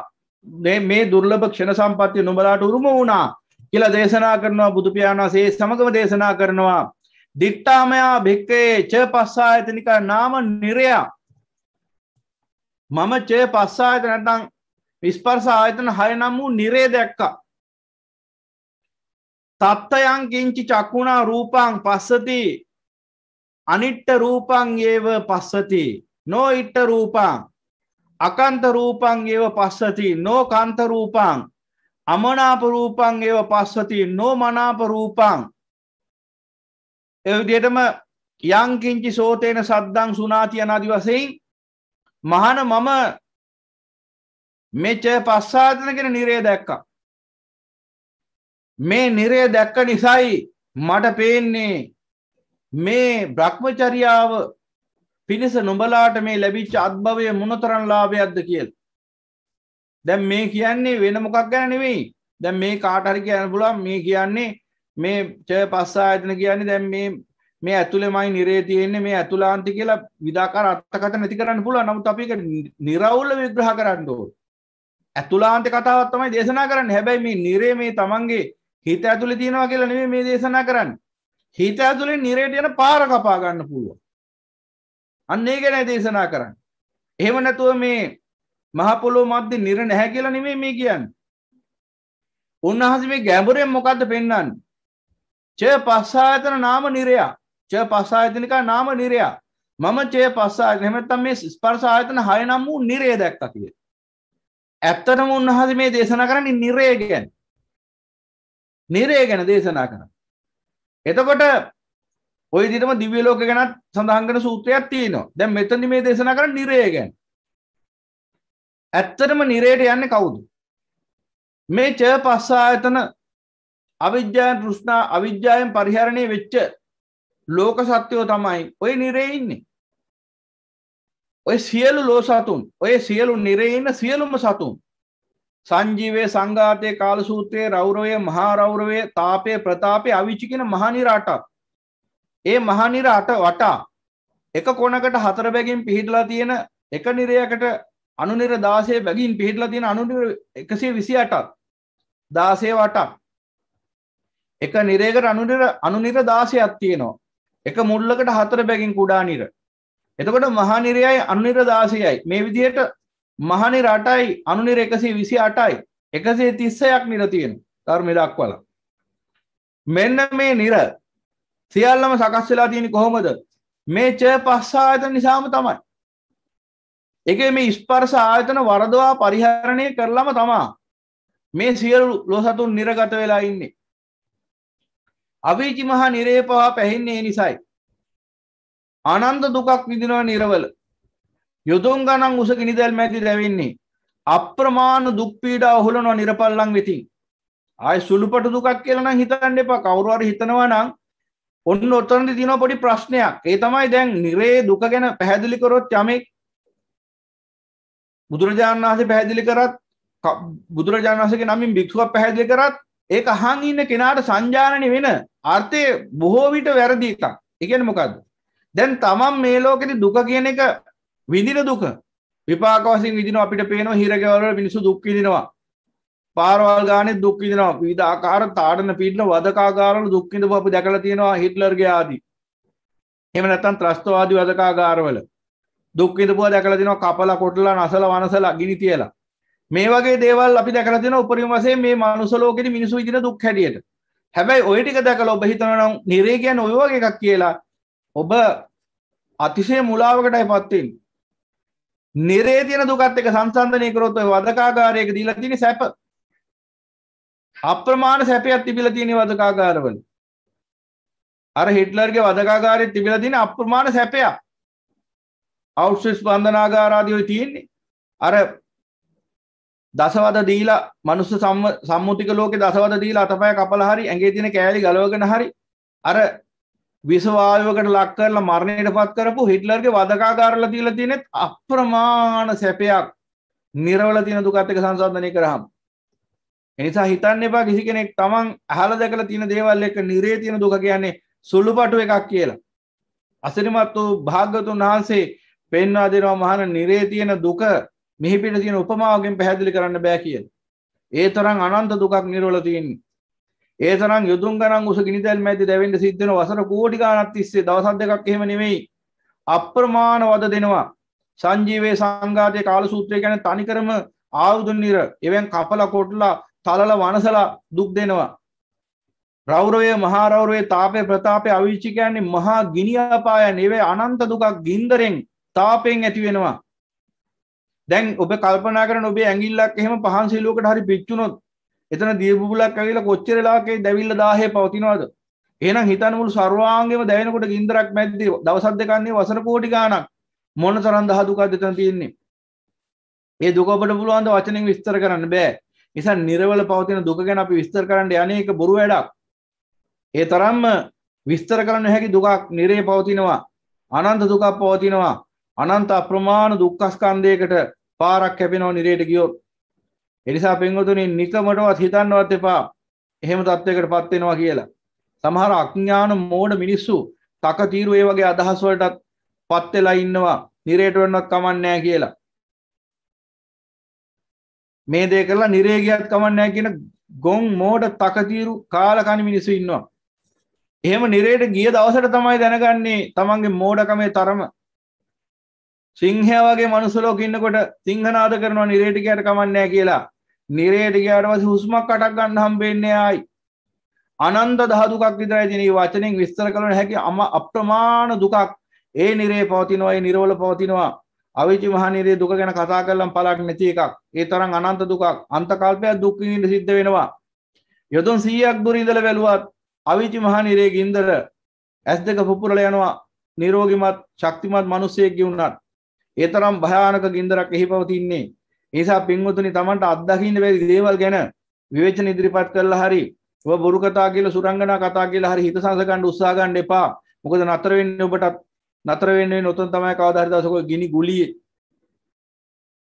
[SPEAKER 1] මේ දුර්ලභ ක්ෂණ සම්පත්තිය නුඹලාට උරුම වුණා කියලා දේශනා කරනවා බුදු පියාණන් වහන්සේ සමගම දේශනා කරනවා. දිත්තාමයා භික්කේ ච පස්සායතනිකා නාම නිරයා මම චය පස්සායත නැතං ස්පර්ස ආයතන හය නම් වූ නිරේ දැක්කා තත්තයන් කිංචි චක්කුණා රූපං පස්සති අනිට්ට රූපං ඒව පස්සති නෝ ඉට්ට රූපං අකන්ත රූපං ඒව පස්සති නෝ කන්ත රූපං අමනාප රූපං ඒව පස්සති නෝ මනාප රූපං එවිදියටම යංකිංචි සෝතයන සද්දං සුනාතියන අදි වසයෙන් මහන මම මෙච පස්සාතන කෙන නිරේ දැක්කා මේ නිරය දැක්ක නිසයි මට පේන්නේ මේ බ්‍රහ්මචරියාව පිණිස නොබලාට මේ ලැබිච්ච අත්භවය මොනතරන් ලාභයක්ද කියල්. දැම් මේ කියන්නේ වෙන මොකක් ගැන නෙවෙයි දැම් මේ කාටහරි කියන්න පුලන් මේ කියන්නේ මේ චය පස්සා ඇතන කියන්නේ දැම් මේ මේ ඇතුළෙමයි නිරේ තියෙන්නේ මේ ඇතුලාන්ති කියලා විදාකාර අත්තකත නැති කරන්න පුල නමුත් අපි නිරවුල්ල විග්‍රහ කරන්න ඕ. ඇතුලාන්ත කතාවත්තමයි දේශනා කරන්න හැබැයි මේ නිරේ මේ තමන්ගේ හිත ඇතුළේ තියෙනවා කියලා නෙමෙයි මේ දේශනා කරන්නේ. හිත ඇතුළේ නිරේට යන පාර කපා ගන්න පුළුවන්. අන්න ඒ ගැන දේශනා කරන්නේ. එහෙම නැතුව මේ මහ පොළොව මැද්දේ නිර නැහැ කියලා නෙමෙයි මේ කියන්නේ. උන්වහන්සේ මේ ගැඹුරෙන් මොකද්ද පෙන්වන්නේ? චය පස්සායතන නාම නිරයා. චය පස්සායතනිකා නාම නිරයා. මම චය පස්සායතන එහෙම නැත්නම් මේ ස්පර්ශ ආයතන 6 නම් වූ නිරය දැක්කා කියලා. ඇත්තටම උන්වහන්සේ මේ දේශනා කරන්නේ නිරය ගැන. නිරේ ගැන දේශනා කරන. එතකොට ඔය දිටම දිව්‍ය ලෝක ගැනත් සඳහන්ගන සූත්‍රයක් තියෙනවා දැන් මෙතනදි මේ දේශනා කරන නිරය ගැන. ඇත්තටම නිරයට යන්නේ කවුද? මේ ච පස්ස ආයතන අවිද්‍යාවෙන් තෘෂ්ණා අවිද්‍යාවෙන් පරිහරණය වෙච්ච ලෝක සත්‍යෝ තමයි ඔය නිරේ ඉන්නේ. ඔය සියලු ලෝසතුන් ඔය සියලු නිරේ ඉන්න සියලුම සතුන් සංජීවය සංඝාතය කාලසූත්‍රයේ රෞරවය මහාරෞරවය තාපය ප්‍රතාපය අවිච්චිකෙන මහනිර අටක්. ඒ මහනිර අට වටා එක කොනකට හතර බැගින් පිහිටලා තියෙන එක නිරයකට අනුනිර දාසය බැගින් පිහිටලා තියෙන අනුනිර එකසේ විසි අටක් දාසය වටක්. එක නිරේකට අනුනිර අනුනිර දාසයක් තියෙනවා. එක මුල්ලකට හතර බැගින් කුඩා නිර. එතකොට මහනිරයයි අනුනිර දාසයයි මේ විදිහට මහනිර අටයි අනුනිර එකසේ විසි අටයි එකසේ තිස්සයක් නිරතියෙන් ධර්ම දක්වල මෙන්න මේ නිර සියල්ලම සකස් වෙලා තියෙන කොහොමද මේ ච පස්ස ආයතන නිසාම තමයි එක මේ ස්පර්ශ ආයතන වරදවා පරිහරණය කරලම තමා මේ සියලු ලොසතුන් නිරගත වෙලා ඉන්නේ අවීචි මහා නිරේ පවා පැහින්නේ නිසයි අනන්ත දුකක් විදිනවා නිරවල යොදුන් ගණන් උස ගිනිදැල් මැති දැවෙන්නේ අප්‍රමාණ දුක්පීඩා ඔහුලනවා නිරපල්ලං වෙතින් ආය සුළුපට දුකක් කියලන හිතන්න එපා කවුරුවර හිතනවා නම් ඔන්න ඔත්තනට තින පොඩි ප්‍රශ්නයක් ඒ තමයි දැන් නිරේ දුක ගැන පැහැදිලිකරොත් යමෙක් බුදුරජාණන් වහසේ පැහැදිලි කරත් බුදුරජාණන් වහසගේ නමින් භික්ෂුවක් පැහැදිලි කරත් ඒක අහන් ඉන්න කෙනාට සංජානනය වෙන අර්ථය බොහෝ විට වැරදීතක් එකෙන මොකක්ද දැන් තමන් මේ ලෝකෙදි දුක කියන එක විඳින දුක විපාක වශයෙන් විඳිනවා අපිට පේනවා හිරගෙවල් වල මිනිස්සු දුක් විඳිනවා පාරවල් ගානේ දුක් විඳිනවා විවිධ ආකාර තාඩන පීඩන වදකාගාර වල දුක් විඳපු අපි දැකලා තියෙනවා හිට්ලර්ගේ ආදී එහෙම නැත්නම් ත්‍රස්තවාදී වදකාගාර වල දුක් විඳපුවා දැකලා තියෙනවා කපලා කොටලා නසලා වනසලා ගිනි තියලා මේ වගේ දේවල් අපි දැකලා තියෙනවා උපරිම වශයෙන් මේ මනුස්ස ලෝකෙදි මිනිස්සු විඳින දුක් හැටියට හැබැයි ඔය ටික දැකලා ඔබ හිතනවා නම් නිරේ කියන්නේ ඔය වගේ එකක් කියලා ඔබ අතිශය මුලාවකටයි පත් වෙන්නේ නිරේ තියෙන දුකත් එක සංසන්ධනය කරොත් ඔය වදකාගාරයක දීලා තියෙන සැප අප්‍රමාණ සැපයක් තිබිලා තියෙන වදකාගාරවල අර හිට්ලර්ගේ වදකාගාරයේ තිබිලා තියෙන අප්‍රමාණ සැපයක් අවුස්විස් බන්ධනාගාර ආදී ඔය තියෙන්නේ අර දසවද දීලා මනුස්ස සම්මුතික ලෝකේ දසවද දීලා අතපය කපලා හරි ඇඟේ තියෙන කෑලි ගලවගෙන හරි අර විසවායවකට ලක් කරලා මරණයට පත් කරපු හිට්ලර්ගේ වදකාගාරලා තියලා තියෙනෙත් අප්‍රමාණ සැපයක් නිරවල තියෙන දුකත් එක සංසන්දනය කරහම එනිසා හිතන්න එපා කිසි කෙනෙක් තමන් අහල දැකලා තියෙන දේවල් එක නිරේ තියෙන දුක කියන්නේ සුළු පටු එකක් කියලා අසිරිමත් වූ භාග්‍යතුන් වහන්සේ පෙන්වා දෙනවා මහන නිරේ තියෙන දුක මිහිපිට තියෙන උපමාවගෙන් පැහැදිලි කරන්න බෑ කියන ඒ තරම් අනන්ත දුකක් නිරවල තියෙන්නේ ඒ තරම් යොදුන් ගණන් උස ගිනිදැල් මැදි දැවෙන්න සිද්ධ වෙන වසර කෝටි ගණන් තිස්සේ දවස් දෙකක් එහෙම නෙමෙයි අප්‍රමාණ වද දෙනවා සංජීවයේ සංඝාතයේ කාල සූත්‍රය ගැන තනිකරම ආයුධ නිර එවෙන් කපලා කොටලා තලලා වනසලා දුක් දෙනවා රෞරවයේ මහා රෞරවයේ තාපේ ප්‍රතාපේ අවීචි කියන්නේ මහා ගිනි අපාය නෙවෙයි අනන්ත දුකක් ගින්දරෙන් තාපයෙන් ඇති වෙනවා දැන් ඔබ කල්පනා කරන ඔබේ ඇඟිල්ලක් එහෙම පහන් සිලුවකට හරි පිච්චුනොත් එතන දියබුබුලක් ඇවිල්ලා කොච්චර ලාකේ දැවිල්ල 1000 පවතිනවද එහෙනම් හිතන්න මුළු ਸਰවාංගෙම දැවෙනකොට ගින්දරක් මැද්දේ දවසක් දෙකක් නේ වසර කෝටි ගාණක් මොන තරම් දහ දුකක්ද එතන තියෙන්නේ මේ දුක ඔබට පුළුවන් ද වචනෙන් විස්තර කරන්න බෑ නිසා නිර්වල පවතින දුක ගැන අපි විස්තර කරන්න යන්නේ ඒක බොරු වැඩක් ඒ තරම්ම විස්තර කරන්න හැකි දුකක් නිරේ පවතිනවා අනන්ත දුකක් පවතිනවා අනන්ත අප්‍රමාණ දුක්ඛස්කන්ධයකට පාරක් කැපෙනවා නිරේට ගියොත් එනිසා පෙන්වතුනින් නිකමටවත් හිතන්නවත් එපා එහෙම තත්ත්වයකට පත් වෙනවා කියලා. සමහර අඥාන මෝඩ මිනිස්සු තක తీරු ඒ වගේ අදහස් වලටත් පත් වෙලා ඉන්නවා. නිරේට වෙන්නත් කමන්නේ කියලා. මේ දේ කරලා නිරේ ගියත් කමන්නේ කියන ගොන් මෝඩ තක తీරු කාලකණි මිනිස්සු ඉන්නවා. එහෙම නිරේට ගිය දවසට තමයි දැනගන්නේ තමන්ගේ මෝඩකමේ තරම සිංහය වගේ මනුසලෝක ඉන්නකොට සිංහනාද කරනවා නිරේටිකයට කමන්නෑ කියලා නිරේටිකයාට වස හුස්මක් කටක් ගන්න හම්බෙන්නේ ආයි අනන්ද දහදුකක් විතරයි තිනී වචනින් විස්තර කරන හැකි අම අප්‍රමාණ දුකක් ඒ නිරේ පවතිනවා ඒ නිරවල පවතිනවා අවිචි මහනිරේ දුක ගැන කතා කරලම් පලක් නැති එකක් ඒ තරම් අනන්ත දුකක් අන්තකල්පයක් දුක්කින්ට සිද්ධ වෙනවා යොදුන් සීයක් දුර ඉඳල බැලුවත් අවිචි මහනිරේ ගින්දර ඇස් දෙක පුපුරල යනවා නිරෝගිමත් ශක්තිමත් මනුස්සයෙක් ගිවුන්නත් ඒ තරම් භයානක ගින්දරක් එහි පවතින්නේ නිසා පින්වතුනි තමන්ට අත්දකින්න බැරි දේවල් ගැන විවේචන ඉදිරිපත් කරලා හරි ඔබ බොරු කතා කියලා සුරංගනා කතා කියලා හරි හිත සංස ගන්න උත්සාහ ගන්න එපා මොකද නතර වෙන්නේ ඔබටත් නතර වෙන්නේ නොතන තමයි කවදා හරි දවසක ගිනි ගුලියේ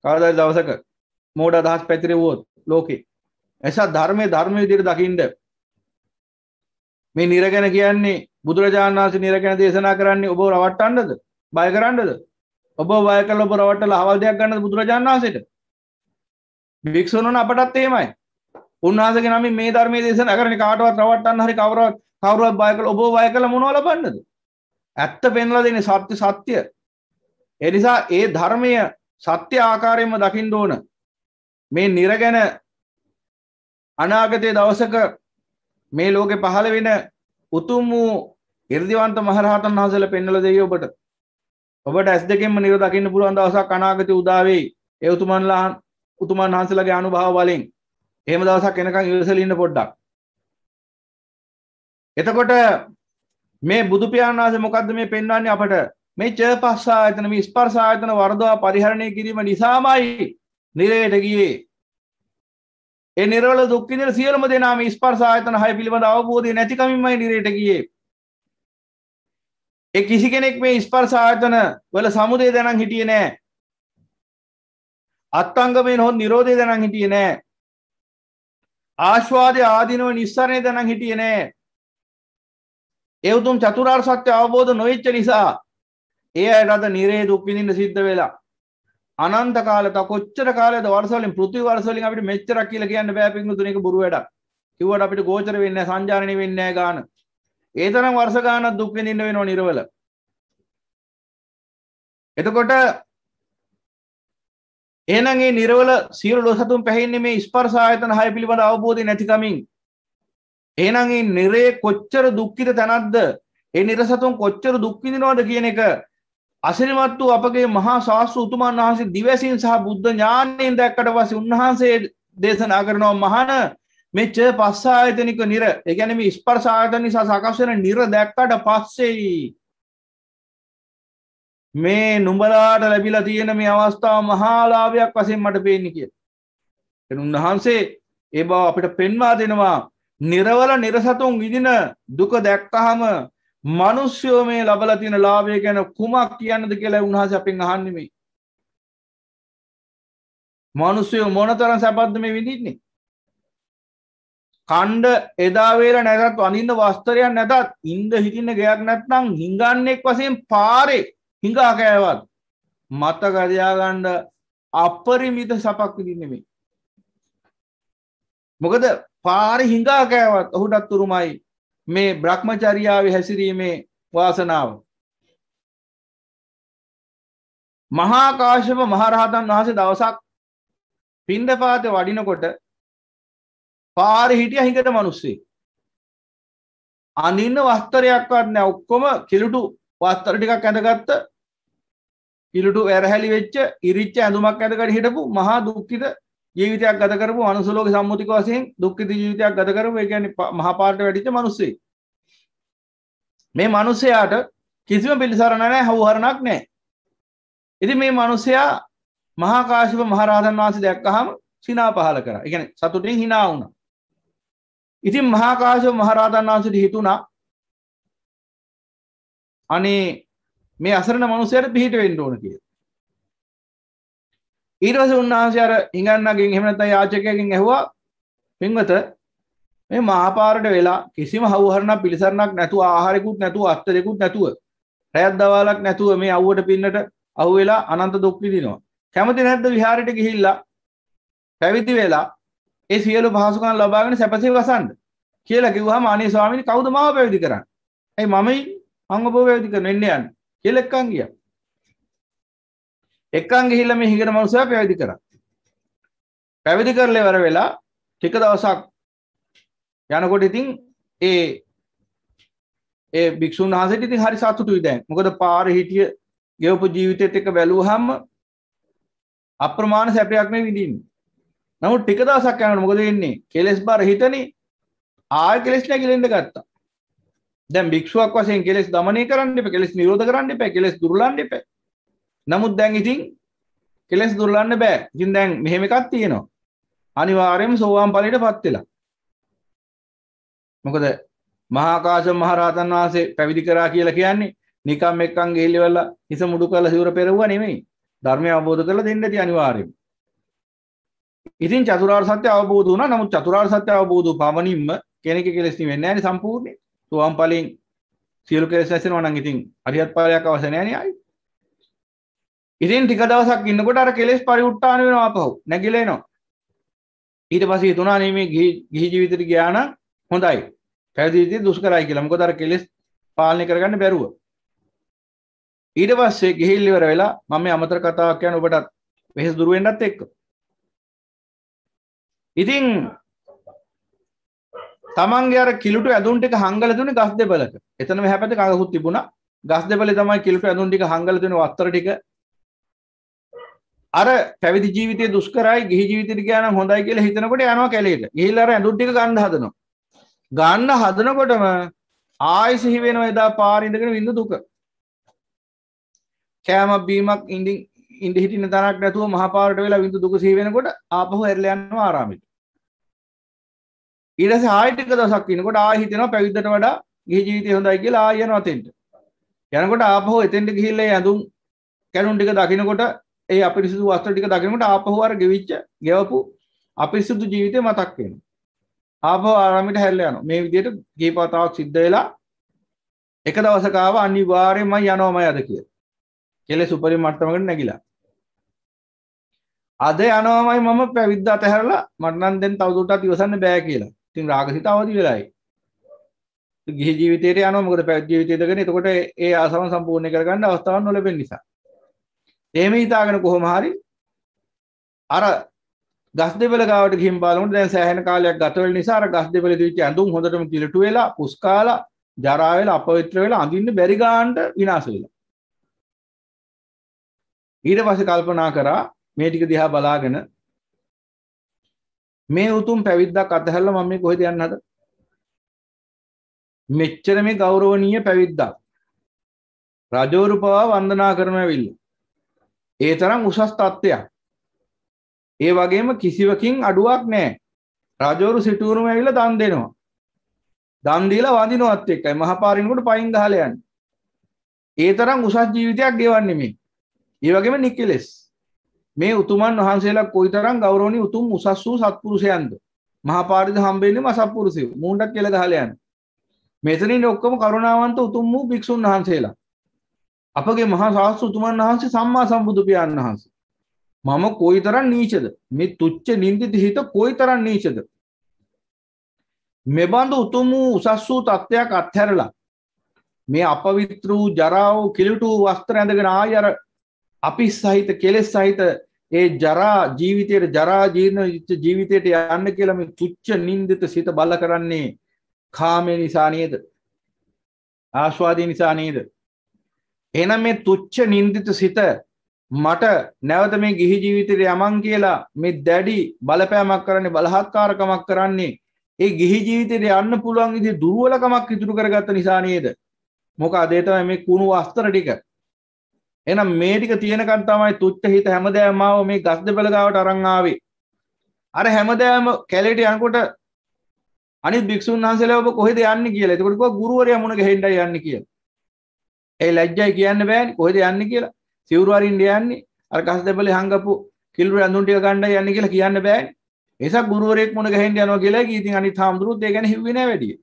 [SPEAKER 1] කවදා හරි දවසක මෝඩ අදහස් පැතිරෙවොත් ලෝකේ එසා ධර්මයේ ධර්ම විදිහට දකින්න මේ නිරගෙන කියන්නේ බුදුරජාණන් වහන්සේ නිරගෙන දේශනා කරන්නේ ඔබ රවට්ටන්නද බය කරන්නද ඔබ වය කල ඔබ රවට්ටල හවල් දෙයක් ගන්න බුදුරජාණන් වහන්සේට භික්ෂුණන් අපටත් එහෙමයි උන්වහන්සේගේ නමින් මේ ධර්මයේ දේශනා කරන්නේ කාටවත් රවට්ටන්න හරි කවුරුවත් කවුරුවත් බය කළ ඔබ වය කළ මොනවා ලබන්නද ඇත්ත පෙන්ලා දෙන්නේ සත්‍ය සත්‍ය ඒ නිසා ඒ ධර්මය සත්‍ය ආකාරයෙන්ම දකින්න ඕන මේ නිරගැන අනාගතයේ දවසක මේ ලෝකෙ පහළ වෙන උතුම් වූ ඉර්දිවන්ත මහරහතන් වහන්සේලා පෙන්වලා දෙයි ඔබට ඔබට ඇස් දෙකෙන්ම නිර දකින්න පුළුවන් දවසක් අනාගතය උදාවේ ඒ උතුමන්ලා උතුමන් වහන්සේලාගේ අනුභව වලින් එහෙම දවසක් එනකන් ඉවසලා ඉන්න පොඩ්ඩක් එතකොට මේ බුදු පියාණන් වහන්සේ මොකද්ද මේ පෙන්වන්නේ අපට මේ චර්පස්ස ආයතන මේ ස්පර්ශ ආයතන වර්ධවා පරිහරණය කිරීම නිසාමයි නිරයට ගියේ ඒ නිර්වල දුක් විඳින සියලුම දෙනා මේ ස්පර්ශ ආයතන හය පිළිබඳ අවබෝධය නැතිකමින්මයි නිරයට ගියේ ඒ කිසි කෙනෙක් මේ ස්පර්ශ ආයතන වල සමුදය දැනන් හිටියේ නෑ. අත්ංගමේ නොහොත් නිරෝධය දැනන් හිටියේ නෑ. ආශ්වාදය ආදීනව නිස්සරණය දැනන් හිටියේ නෑ. ඒ උතුම් චතුරාර්ය සත්‍ය අවබෝධ නොවෙච්ච නිසා ඒ අයට අද නිරේ දුක් විඳින්න සිද්ධ වෙලා අනන්ත කාලත කොච්චර කාලයද වර්ෂ වලින් පෘථිවි වර්ෂ වලින් අපිට මෙච්චරක් කියලා කියන්න බෑ පින්දුතුන එක බොරු වැඩක්. කිව්වට අපිට ගෝචර වෙන්නේ නැහැ සංජානනය වෙන්නේ නැහැ ගාන. ඒ තරම් වර්ෂ ගානක් දුක් විඳින්න වෙනවා නිර්වල.
[SPEAKER 2] එතකොට එහෙනම් මේ නිර්වල සියලු ලෝසතුන් පැහැින්නේ මේ ස්පර්ශ ආයතන හය පිළිබඳ අවබෝධය නැතිකමින්.
[SPEAKER 1] එහෙනම් මේ නිරේ කොච්චර දුක්ඛිත තැනක්ද? ඒ නිර්සතුන් කොච්චර දුක් විඳිනවද කියන එක අසිරිමත් වූ අපගේ මහා ශාස්ත්‍ර උතුමන් වහන්සේ දිවැසින් සහ බුද්ධ ඥානයෙන් දැක්කට පස්සේ උන්වහන්සේ දේශනා කරනවා මහාන මේ ච පස්ස ආයතනික නිර එකැන මේ ස්පර්ශ ආයතන නිසා සකස් වෙන නිර දැක්කට පස්සෙයි මේ නුඹලාට ලැබිලා තියෙන මේ අවස්ථාව මහාලාභයක් වශයෙන් මට පේන්නේ කිය. උන්වහන්සේ ඒ බව අපිට පෙන්වා දෙනවා නිරවල නිරසතුන් විදින දුක දැක්කහම මනුස්්‍යයෝ මේ ලබල තියෙන ලාභය
[SPEAKER 2] ගැන කුමක් කියන්නද කියලා උන්හස අපෙන් අහන්නෙමේ මනුස්සයෝ මොනතරන් සැපත්ද මේ විඳින්නේ කණ්ඩ
[SPEAKER 1] එදාවේල නැතත් වඳින්න වස්තරයක් නැතත් ඉන්ද හිටින්න ගයක් නැත්නම් හිඟන්නෙක් වසයෙන් පාරේ හිඟාකෑවත් මත ගරයාගණ්ඩ අපරිමිත සපක් විදින්නෙමේ. මොකද පාරි හිඟාකෑවත් ඔහුටත් තුරුමයි මේ බ්‍රහ්මචරියාව හැසිරීමේ වාසනාව.
[SPEAKER 2] මහාකාශප මහරහතන් වහසේ දවසක් පින්ඩපාත වඩිනකොට පාරි හිටිය හිඟට මනුස්සේ
[SPEAKER 1] අනින්න වස්තරයක් වන්න ඔක්කොම කිලුටු වස්තර ටිකක් ඇඳගත්ත කිලුටු වැරහැලි වෙච්ච ඉරිච්ච ඇඳුමක් ඇඳකට හිටපු මහා දුක්ඛිත ජීවිතයක් ගත කරපු අනුසලෝක සම්මුතික වශයෙන් දුක්ඛිත ජීවිතයක් ගත කරපු ඒ කියන්නේ මහා පාරට වැටිච්ච මිනිස්සේ මේ මිනිසයාට කිසිම පිළිසරණ නැහැ හවුහරණක් නැහැ ඉතින් මේ මිනිසයා මහා කාශ්‍යප මහ රහතන් වහන්සේ දැක්කහම සිනා පහල කරා. ඒ කියන්නේ සතුටින් hina වුණා. ඉතින් මහාකාශ
[SPEAKER 2] මහරාතන් වහන්සට හිතුුණා අනේ මේ අසරන මනුසයට පිහිට වෙන්ඩ ඕන කිය ඊරස උන්වහන්සේර
[SPEAKER 1] ඉගන්නගෙන් හෙමනත යාචකයකින් ඇහවා පංවත මේ මහාපාරට වෙලා කිසිම හවහරණ පිළිසරණක් නැතුව ආහාරකුත් නැතුව අත්තරෙකුත් නැතුව රැත් දවාලක් නැතුව මේ අව්වට පින්නට අහු වෙලා අනන්ත දුක් විදිනවා කැමති නැද්ද විහාරයට ගිහිල්ලා පැවිදි වෙලා ඒ සියලු පහසුකම් ලබාගෙන සැපසේ වසන්ඩ කියලා කිව්වා මානේ ස්වාමීන් කවුද මාව පැවිදි කරන්න ඇයි මමයි අංගපව පැවිදි කරන එන්න යන්න කියලා එක්කන් ගියා එක්කන් ගිහිල්ලා මේ හිඟන මනුස්සයා පැවිදි කරා පැවිදි කරලා ඉවර වෙලා ටික දවසක් යනකොට ඉතින් ඒ ඒ භික්ෂුන් වහන්සේට ඉතින් හරි සතුටුයි දැන් මොකද පාරේ හිටිය ගෙවපු ජීවිතයත් එක්ක බැලුවහම අප්‍රමාණ සැපයක් මේ විඳින්නේ නමුත් ටික දවසක් යනකොට මොකද වෙන්නේ? කෙලස් බර හිතනේ ආය කෙලස් නැගිලෙන්න ගත්තා. දැන් භික්ෂුවක් වශයෙන් කෙලස් দমনය කරන්න එපා, කෙලස් නිරෝධ කරන්න එපා, කෙලස් දුර්ලන්න එපා. නමුත් දැන් ඉතින් කෙලස් දුර්ලන්න බෑ. ඉතින් දැන් මෙහෙම එකක් තියෙනවා. අනිවාර්යයෙන්ම සෝවාන් ඵලයටපත් වෙලා. මොකද මහා ආකාශ මහරහතන් වහන්සේ පැවිදි කරා කියලා කියන්නේ නිකම් එක්කන් ගිහිල්ලා හිස මුඩු කරලා සිවුර පෙරවුවා නෙමෙයි. ධර්මය අවබෝධ කරලා දෙන්න ඇති අනිවාර්යයෙන්ම. ඉතින් චතුරාර් සත්‍ය අවබෝධ වුණා. නමුත් චතුරාර් සත්‍ය අවබෝධ වූ පමණින්ම කෙනෙක්ගේ කෙලෙස් නිවෙන්නේ නැහැ නේ සම්පූර්ණයෙන්. තුවම් ඵලයෙන් සියලු කෙලෙස් නැසෙනවා නම් ඉතින් අරියත් ඵලයක් අවශ්‍ය නැහැ නේ ආයි. ඉතින් ටික දවසක් ඉන්නකොට අර කෙලෙස් පරිඋත්ථාන වෙනවා අපහු. නැగిලා එනවා. ඊට පස්සේ හිතුණා නේ මේ ගිහි ජීවිතේට ගියා නම් හොඳයි. පැවිදි ජීවිතේ දුෂ්කරයි කියලා. මොකද අර කෙලෙස් පාලනය කරගන්න බැරුව. ඊට පස්සේ ගිහිල් ඉවර වෙලා මම මේ අමතර කතාවක් කියන ඔබටත් වෙහෙස දුර වෙන්නත් එක්ක ඉතින් තමන්ගේ අර කිලුට ඇදුන් ටික හංගල දුන්නේ ගස් දෙපළක. එතනම හැපැත්තේ කඟකුත් තිබුණා. ගස් දෙපළේ තමයි කිලුට ඇදුන් ටික හංගල දුන්නේ වත්තර ටික. අර පැවිදි ජීවිතය දුෂ්කරයි ගිහි ජීවිතයට ගියා නම් හොඳයි කියලා හිතනකොට යනවා කැලේට. ගිහිල්ලා අර ඇඳුම් ටික ගන්න හදනවා. ගන්න හදනකොටම ආයෙ සිහි වෙනවා එදා පාර ඉඳගෙන විඳ දුක. කෑමක් බීමක් ඉඳින් ඉන්ඩ හිටින තනක් නැතුව මහපාරට වෙලා විඳු දුකසේ වෙනකොට ආපහු ඇරලයන්ව ආරාමිට ඉරස ආයටික දසක් වනකොට ආහිතනවා පැවිද්දට වඩා ගිහි ජීවිතය හොඳයි කියලා ආයන අතෙන්ට යනකොට ආපහෝ එතෙන්ට ගිහිල්ලේ ඇඳුම් කැනුන් ටික දකිනකොට ඒ අපිරිසිදු වස්ත්‍ර ටික දකිනකොට ආපහුවර ගෙවිච්ච ගෙවපු අපිරිසිදු ජීවිතය මතක් වෙනවා ආපහු ආරාමිට හැරිලා යනවා මේ විදිහට ගීපතාවක් සිද්ධ වෙලා එක දවසක ආව අනිවාර්යයෙන්ම යනවාමයි අද කියලා කෙලෙස් උපරිම මට්ටමකට නැගිලා අද යනවාමයි මම පැවිද්ද අතහැරලා මට නම් දැන් තවදුරටත් ඉවසන්න බෑ කියලා. ඉතින් රාගසිත අවදි වෙලයි. ගිහි ජීවිතයට යනවා මොකද පැවිදි ජීවිතයද ගැන එතකොට ඒ ආසාවන් සම්පූර්ණ කරගන්න අවස්ථාවක් නොලැබෙන නිසා. එහෙම හිතාගෙන කොහොම හරි අර ගස් දෙපළ ගාවට ගිහින් බලනකොට දැන් සෑහෙන කාලයක් ගත වෙන නිසා අර ගස් දෙපළ දිවිච්ච ඇඳුම් හොඳටම කිලටු වෙලා පුස්කාලා ජරා වෙලා අපවිත්‍ර වෙලා අඳින්න බැරි ගානට විනාශ වෙලා. ඊට පස්සේ කල්පනා කරා මේ ටික දිහා බලාගෙන
[SPEAKER 2] මේ උතුම් පැවිද්දක් අතහැරලා මම මේ කොහෙද යන්න හද? මෙච්චර මේ ගෞරවනීය පැවිද්දක්. රජෝරුපවා
[SPEAKER 1] වන්දනා කරන ඇවිල්ල. ඒ තරම් උසස් තත්ත්වයක්. ඒ වගේම කිසිවකින් අඩුවක් නෑ. රජෝරු සිටුවරුම ඇවිල්ලා දන් දෙනවා. දන් දීලා වඳිනවත් එක්කයි මහපාරිනකොට පයින් ගහලා යන්නේ. ඒ තරම් උසස් ජීවිතයක් ගෙවන්නේ මේ. ඒ වගේම නිකලෙස්. මේ උතුමන් වහන්සේලා කොයිතරම් ගෞරවණීය උතුම් උසස් වූ සත්පුරුෂයන්ද මහා පාරිද හම්බෙන්නේ මසත්පුරුෂයෝ මූණ්ඩක් කියලා ගහලා යන මෙතන ඉන්නේ ඔක්කොම කරුණාවන්ත උතුම් වූ භික්ෂුන් වහන්සේලා අපගේ මහා ශාස්ත්‍ර උතුමන් වහන්සේ සම්මා සම්බුදු පියාණන් වහන්සේ මම කොයිතරම් නීචද මේ තුච්ච නින්දිත හිත කොයිතරම් නීචද මෙබඳු උතුම් වූ උසස් වූ තත්ත්වයක් අත්හැරලා මේ අපවිත්‍ර වූ ජරා වූ කිලුට වූ වස්ත්‍ර ඇඳගෙන ආයි අර අපි සහිත කෙලෙස් සහිත ඒ ජරා ජීවිතයට ජරා ජීර්ණ ජීවිතයට යන්න කියලා මේ තුච්ච නින්දිත සිත බල කරන්නේ කාමය නිසා නේද? ආස්වාදය නිසා නේද? එහෙනම් මේ තුච්ච නින්දිත සිත මට නැවත මේ ගිහි ජීවිතයට යමන් කියලා මේ දැඩි බලපෑමක් කරන්නේ බලහත්කාරකමක් කරන්නේ ඒ ගිහි ජීවිතයට යන්න පුළුවන් ඉති දුර්ුවලකමක් ඉතුරු කරගත්ත නිසා නේද? මොකද ඒ තමයි මේ කුණු වස්ත්‍ර ටික එනම් මේ ටික තියෙනකන් තමයි තුච්ච හිත හැමදෑම ආව මේ ගස් දෙපළ ගාවට අරන් ආවේ. අර හැමදෑම කැලේට යනකොට අනිත් භික්ෂුන් වහන්සේලා ඔබ කොහෙද යන්නේ කියලා. එතකොට කිව්වා ගුරුවරයා මුණ ගැහෙන්නයි යන්නේ කියලා. ඒ ලැජ්ජයි කියන්න බෑනේ කොහෙද යන්නේ කියලා. සිවුරු අරින්න යන්නේ. අර ගස් දෙපළේ හංගපු කිල්රු ඇඳුම් ටික ගන්නයි යන්නේ කියලා කියන්න බෑනේ. ඒසක් ගුරුවරයෙක් මුණ ගැහෙන්න යනවා කියලා කී ඉතින් අනිත් හාමුදුරුවෝත් ඒ ගැන හිව්වේ නෑ වැඩිය.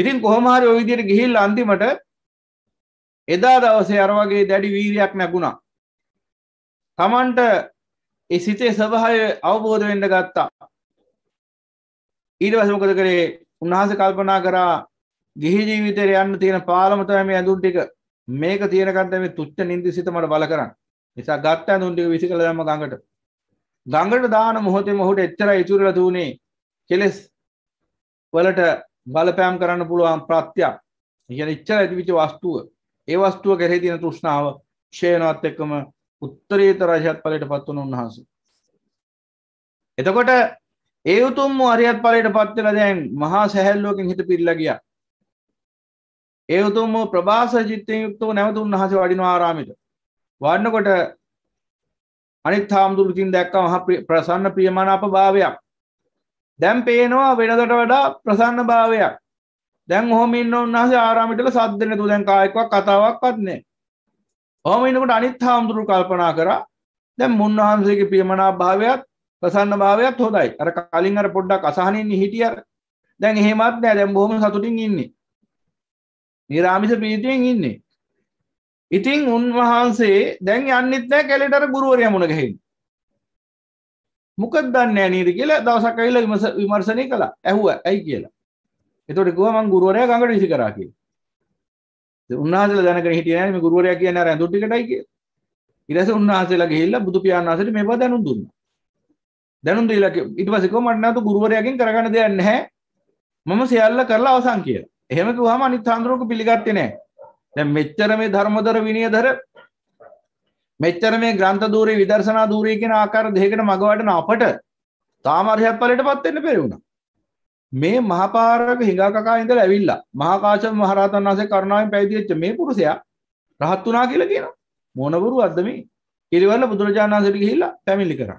[SPEAKER 1] ඉතින් කොහොම හරි ওই විදිහට ගිහිල්ලා අන්තිමට එදා දවසේ අර වගේ දැඩි වීරයක් නැගුණා. තමන්ට ඒ සිතේ ස්වභාවය අවබෝධ වෙන්න ගත්තා. ඊට පස්සේ මොකද කරේ? උන්වහන්සේ කල්පනා කරා ගිහි ජීවිතේ යන්න තියෙන පාලම තමයි මේ ඇඳුම් ටික. මේක තියෙනකන් තමයි මේ තුච්ච නින්දිසිත මට බල කරන්නේ. නිසා ගත්ත ඇඳුම් ටික විසිකලා දැම්ම ගඟට. ගඟට දාන මොහොතේ මොහොට එච්චරයි ඉතුරුලා දුනේ. කෙලස් වලට බලපෑම් කරන්න පුළුවන් ප්‍රත්‍යක්. ඉගෙන ඉච්චර ඇතිවිච්ච වස්තුව ඒ වස්තුව කෙරෙහි තියෙන තෘෂ්ණාව ක්ෂයනවත් එක්කම උත්තරීතර අරිහත් ඵලයට පත් වුණු උන්වහන්සේ. එතකොට ඒ උතුම් වූ අරිහත් ඵලයට පත් වෙලා දැන් මහා සැහැල්ලුවකින් හිත පිරලා ගියා. ඒ උතුම් වූ ප්‍රබාස චිත්තයෙන් යුක්තව නැවත උන්වහන්සේ වඩිනවා ආරාමෙට. වඩනකොට අනිත් හාමුදුරුවෝ දැක්ක මහා ප්‍රසන්න ප්‍රියමනාප භාවයක්. දැන් පේනවා වෙනදට වඩා ප්‍රසන්න භාවයක්. දැන් හොමින්න උන්හස ආරාමිටල සද්ද නැතු දැන් කායෙක්වක් කතාවක් වත්නේ හොමින්නකට අනිත් හාමුදුරු කල්පනා කරා දැන් මුන්වහන්සේගේ පියමනා භාවයත් ප්‍රසන්න භාවයත් හොඳයි අර කලින් අර පොඩ්ඩක් අසහනින් හිටිය දැන් එහෙමත් නෑ දැන් බොහොම සතුටින් ඉන්නේ නිරාමිස ප්‍රීතියෙන් ඉන්නේ ඉතින් උන්වහන්සේ දැන් යන්නෙත් නෑ කැලේට අර ගුරුවරයා මුණ ගැහෙන්න මොකද දන්නේ නෑ නේද කියලා දවසක් ඇවිල්ලා විමර්ශනය කළා ඇහුවා ඇයි කියලා එතකොට කිව්වා මං ගුරුවරයා ගඟට විසි කරා කියලා. උන්වහන්සේලා දැනගෙන හිටියේ නෑනේ මේ ගුරුවරයා කියන්නේ අර ඇඳුම් ටිකටයි කියලා. ඊට පස්සේ උන්වහන්සේලා ගිහිල්ලා බුදු පියාණන් වහන්සේට මේ බව දැනුම් දුන්නා. දැනුම් දීලා ඊට පස්සේ කිව්වා මට නැතු ගුරුවරයාගෙන් කරගන්න දෙයක් නැහැ. මම සියල්ල කරලා අවසන් කියලා. එහෙම කිව්වම අනිත් හාමුදුරුවෝ පිළිගත්තේ නැහැ. දැන් මෙච්චර මේ ධර්මදර විනයදර මෙච්චර මේ ග්‍රන්ථ ධූරී විදර්ශනා ධූරී කියන ආකාර දෙකකට මග වඩන අපට තාම අරහත් ඵලයටපත් වෙන්න බැරි වුණා. මේ මහපාරක හිඟකකා ඉඳලා ඇවිල්ලා මහාකාශ්‍යප මහරහතන් වහන්සේ කරුණාවෙන් පැවිදිච්ච මේ පුරුෂයා රහත් වුණා කියලා කියනවා. මොන බොරුවක්ද මේ? පිළිවෙල බුදුරජාණන් වහන්සේට ගිහිල්ලා පැමිණිලි කරා.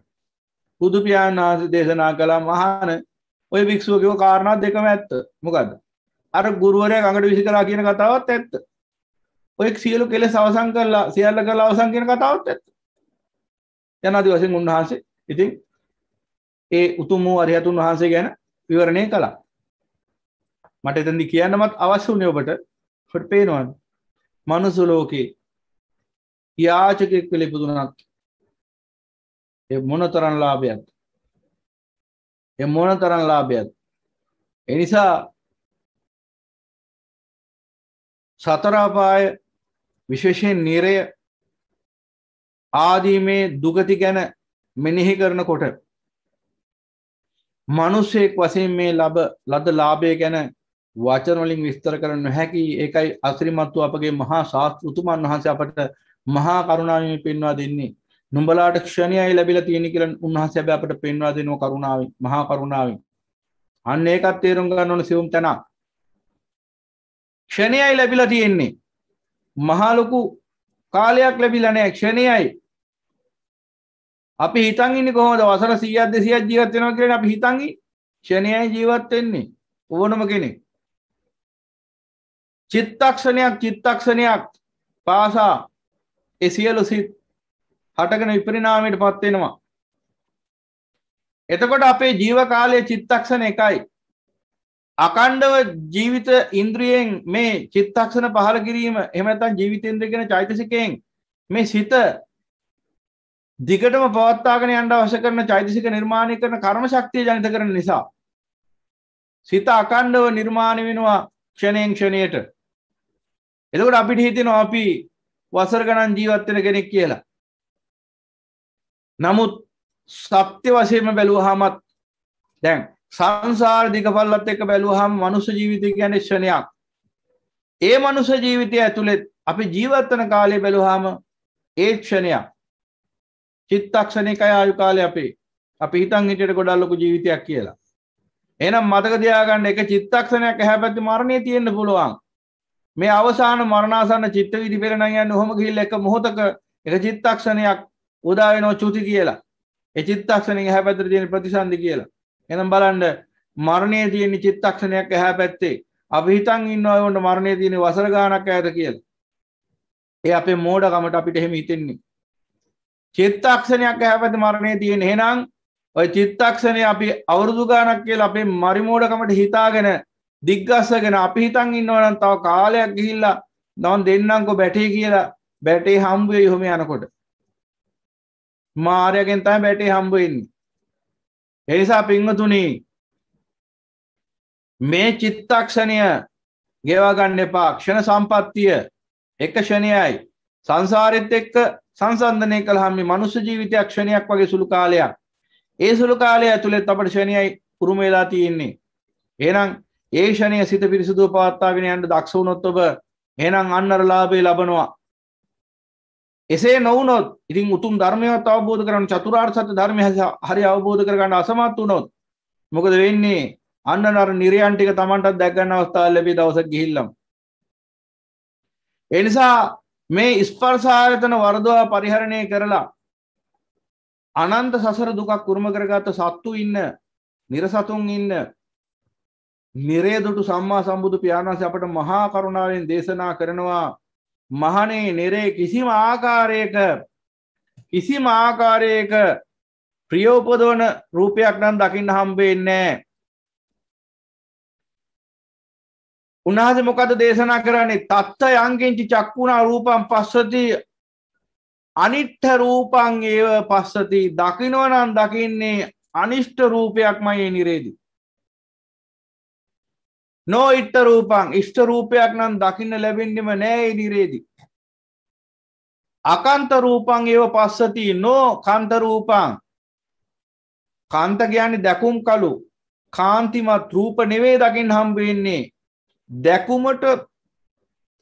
[SPEAKER 1] බුදු පියාණන් වහන්සේ දේශනා කළා මහාන ඔය භික්ෂුවගේ කාරණා දෙකම ඇත්ත. මොකද්ද? අර ගුරුවරයා ගඟට විසි කළා කියන කතාවත් ඇත්ත. ඔය සියලු කෙලෙස් අවසන් කරලා සියල්ල කරලා අවසන් කියන කතාවත් ඇත්ත. යනාදී වශයෙන් උන්වහන්සේ ඉතින් ඒ උතුම් වූ අරිහතුන් වහන්සේ ගැන විවරණය කළා මට එතැදි කියන්නමත් අවශ්‍ය වනේ ඔබට ෆට පේනවන් මනුසුලෝකේ යාචකෙක් කළ ඉපදුනත් එ මොන
[SPEAKER 2] තරන් ලාභයත් එ මොන තරන් ලාභයත් එනිසා සතරාපාය විශේෂයෙන් නිරය ආදී මේ දුගති ගැන
[SPEAKER 1] මෙනෙහි කරනකොට මනුස්සයෙක් වසයෙන් මේ ලබ ලද ලාබය ගැන වචනවලින් විස්තර කරන්න හැකි ඒකයි අසිරිමත්තු අපගේ මහා ශාස්තෘතුමන් වහන්ස අපට මහා කරුණාවෙන් පෙන්වා දෙන්නේ නුඹලාට ක්ෂණයයි ලැබිල තියෙන කරන උන්හස ැබ අපට පෙන්වා දෙනවා කරුණාව මහා කරුණාවෙන් අන්න ඒකත් තේරුම් ගන්න ඕන සිවුම් තැනක් ක්ෂණයයි ලැබිලා තියෙන්නේ මහාලොකු කාලයක් ලැබිලනෑ ක්ෂණයයි අපි හිතන් ඉන්නේ කොහොමද වසර 100ක් 200ක් ජීවත් වෙනවා කියලා අපි හිතන් ක්ෂණයයි ජීවත් වෙන්නේ ඕනම කෙනෙක් චිත්තක්ෂණයක් චිත්තක්ෂණයක් පාසා ඒ සියලු සිත් හටගෙන විපරිණාමයටපත් වෙනවා එතකොට අපේ ජීව කාලයේ චිත්තක්ෂණ එකයි අකණ්ඩව ජීවිත ඉන්ද්‍රියෙන් මේ චිත්තක්ෂණ පහළ කිරීම එහෙම නැත්නම් ජීවිත ඉන්ද්‍රිය කියන චෛතසිකයෙන් මේ සිත දිගටම පවත්තාගෙන යන්න අවශ්‍ය කරන චෛතසික නිර්මාණය කරන කර්ම ශක්තිය ජනිත කරන නිසා සිත අකණ්ඩව නිර්මාණය වෙනවා ක්ෂණයෙන් ක්ෂණයට එතකොට අපිට හිතෙනවා අපි වසර ගණන් ජීවත් වෙන කෙනෙක් කියලා නමුත් සත්‍ය වශයෙන්ම බැලුවාමත් දැන් සංසාර දිගපල්ලත් එක්ක බැලුවාම මනුෂ්‍ය ජීවිතය කියන්නේ ක්ෂණයක් ඒ මනුෂ්‍ය ජීවිතය ඇතුළේ අපි ජීවත් වෙන කාලය බැලුවාම ඒ ක්ෂණයක් චිත්තක්ෂණකය ආයු කාලය අපේ අපි හිතන් හිටට ගොඩල් ලොකු ජීවිතයක් කියලා එනම් මතක දයාගන්න එක චිත්තක්ෂණයක් හැපැත්ති මරණය තියෙන්න්න පුළුවන් මේ අවසාන මරණසන්න චිත්ත විදි පෙරෙනයන් හොම ගිල්ල එක මොහොතක එක චිත්තක්ෂණයක් උදාවෙනෝ චුති කියලා එ චිත්තක්ෂණය හැපැතර තියෙන ප්‍රතිසන්ධි කියලා එනම් බලන්ඩ මරණය තියෙන චිත්තක්ෂණයක් හැ පැත්තේ අපි හිතන් ඉන්න ඔවුන්ට මරණය තියෙන වසර ගානක් ඇත කියල ඒ අපේ මෝඩකමට අපිට එහෙම හිතෙන්නේ චිත්තක්ෂණයක් ඇහැපැති මරණය තියෙන හෙනම් ඔය චිත්තක්ෂණය අපි අවුරුදුගානක් කියල අපේ මරිමෝඩකමට හිතාගෙන දිග්ගස්සගෙන අපි හිතන් ඉන්නවනම් තව කාලයක් ගිහිල්ලා නොන් දෙන්නංකො බැටේ කියලා බැටේ හම්බුව යොහොම යනකොට මාරයගෙන් තයි බැටේ හම්බුවෙන්නේ එනිසා පිංහතුනී මේ චිත්තක්ෂණය ගෙවාගන්න එපා ක්ෂණ සම්පත්තිය එක ෂණයයි සංසාරෙත් එක්ක සංසන්ධනය කළහම මනුස්ස ජීවිතයක් ක්ෂණයක් වගේ සුළු කාලයක් ඒ සුළු කාලය ඇතුළෙත් අපට ශණයයි උරුමේලා තියෙන්නේ එනම් ඒ ෂණය සිත පිරිසිදුව පවත්තාගෙන යන්ට දක්ෂවුණොත් ඔබ එනම් අන්නරලාබේ ලබනවා එසේ නොවනොත් ඉතින් උතුම් ධර්මයවත් අවබෝධ කරන චතුරාර් සත්‍ය ධර්මය හරි අවබෝධ කරගන්න අසමත් වුණොත් මොකද වෙන්නේ අන්න නර නිරයන්ටික තමන්ටත් දැක්ගන්න අවස්ථාල් ලැබේ දවසක් ගිහිල්ලම් එනිසා මේ ස්පර්සාරතන වර්දවා පරිහරණය කරලා අනන්ත සසර දුකක් කුරුම කරගත්ත සත්තු ඉන්න නිරසතුන් ඉන්න නිරේදුටු සම්මා සම්බුදු පියාණන්ස අපට මහා කරුණාවෙන් දේශනා කරනවා මහනේ නෙරේ කිසිම ආකාරයක කිසිම ආකාරයක ප්‍රියෝපදවන රූපයක් නම් දකින්න හම්බෙන්නේ උනාස මොකද දේශනා කරන්නේ තත්ත යංගෙන්චි චක්වුණා රූපන් පස්සති අනිට්ට රූපන් ඒව පස්සති දකිනවනන් දකින්නේ අනිෂ්ට රූපයක් මයේ නිරේදි. නෝ ඉට්ට රූපන් ඉෂ්ට රූපයක් නම් දකින්න ලැබෙන්ඩිම නෑ නිරේදි. අකන්ත රූපන් ඒව පස්සති නෝ කන්තරූපන් කන්ත කියන්නේ දැකුම් කලු කාන්තිමත් රූප නෙවේ දකිින් හම්බවෙන්නේ දැකුමට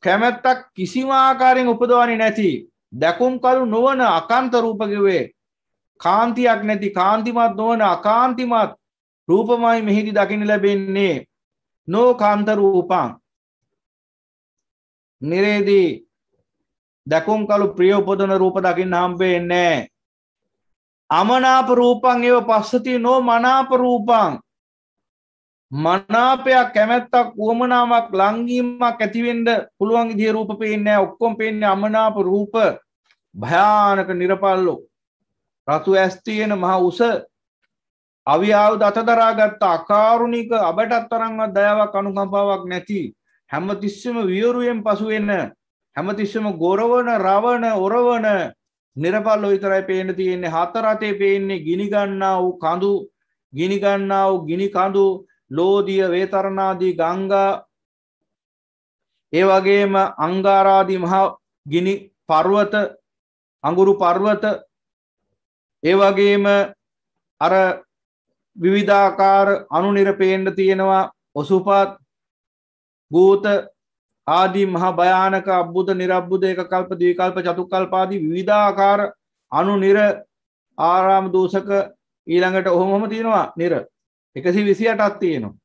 [SPEAKER 1] කැමැත්තක් කිසිම ආකාරයෙන් උපදවන්නේ නැති දැකුම් කරු නොවන අකන්ත රූපකිවේ කාන්තියක් නැති කාන්තිමත් නොවන අකාන්තිමත් රූපමයි මෙහිදි දකින ලැබෙන්නේ නෝ කාන්ත රූපං නිරේදී දැකුම් කලු ප්‍රිය උපදන රූප දකින්න හම්බෙන්නේ අමනාප රූපං ඒව පස්සති නෝ මනාප රූපං මනාපයක් කැමැත්තක් වුවමනාවක් ලංගීමක් ඇතිවෙන්ඩ පුළුවන් දිය රූප පේනෑ ඔක්කොම් පේන්නේ අමනාප රූප භයානක නිරපල්ලෝ රතු ඇස්තියෙන මහා උස අවිාව දතදරාගත්ත අකාරුණික අබටත් තරන්වත් දයාවක් අනුකම්පාවක් නැති හැමතිස්සම වියරුවෙන් පසුවෙන්න හැමතිස්සම ගොරවන රවණ ඔරවන නිරපල්ලො විතරයි පේන තියෙන්නේ හතරතේ පේන්නේ ගිනිගන්නා වූ කඳු ගිනිගන්නා වූ ගිනි කඳු ලෝදිය වේතරණාදී ගංගා ඒ වගේම අංගාරාදී මහා ගිනි පර්වත අඟුරු පර්වත ඒ වගේම අර විවිධාකාර අනුනිරපේන්ඩ තියෙනවා ඔසුපාත් ගූත ආදී මහා භයානක අබ්බුද නිරබ්බුද එක කල්ප දීකල්ප චතුකල්පාදී විවිධාකාර අනුනිර ආරාම දූසක ඊළඟට ඔහොමොම තියෙනවා නිර එකසි විසි අටත් තියෙනවා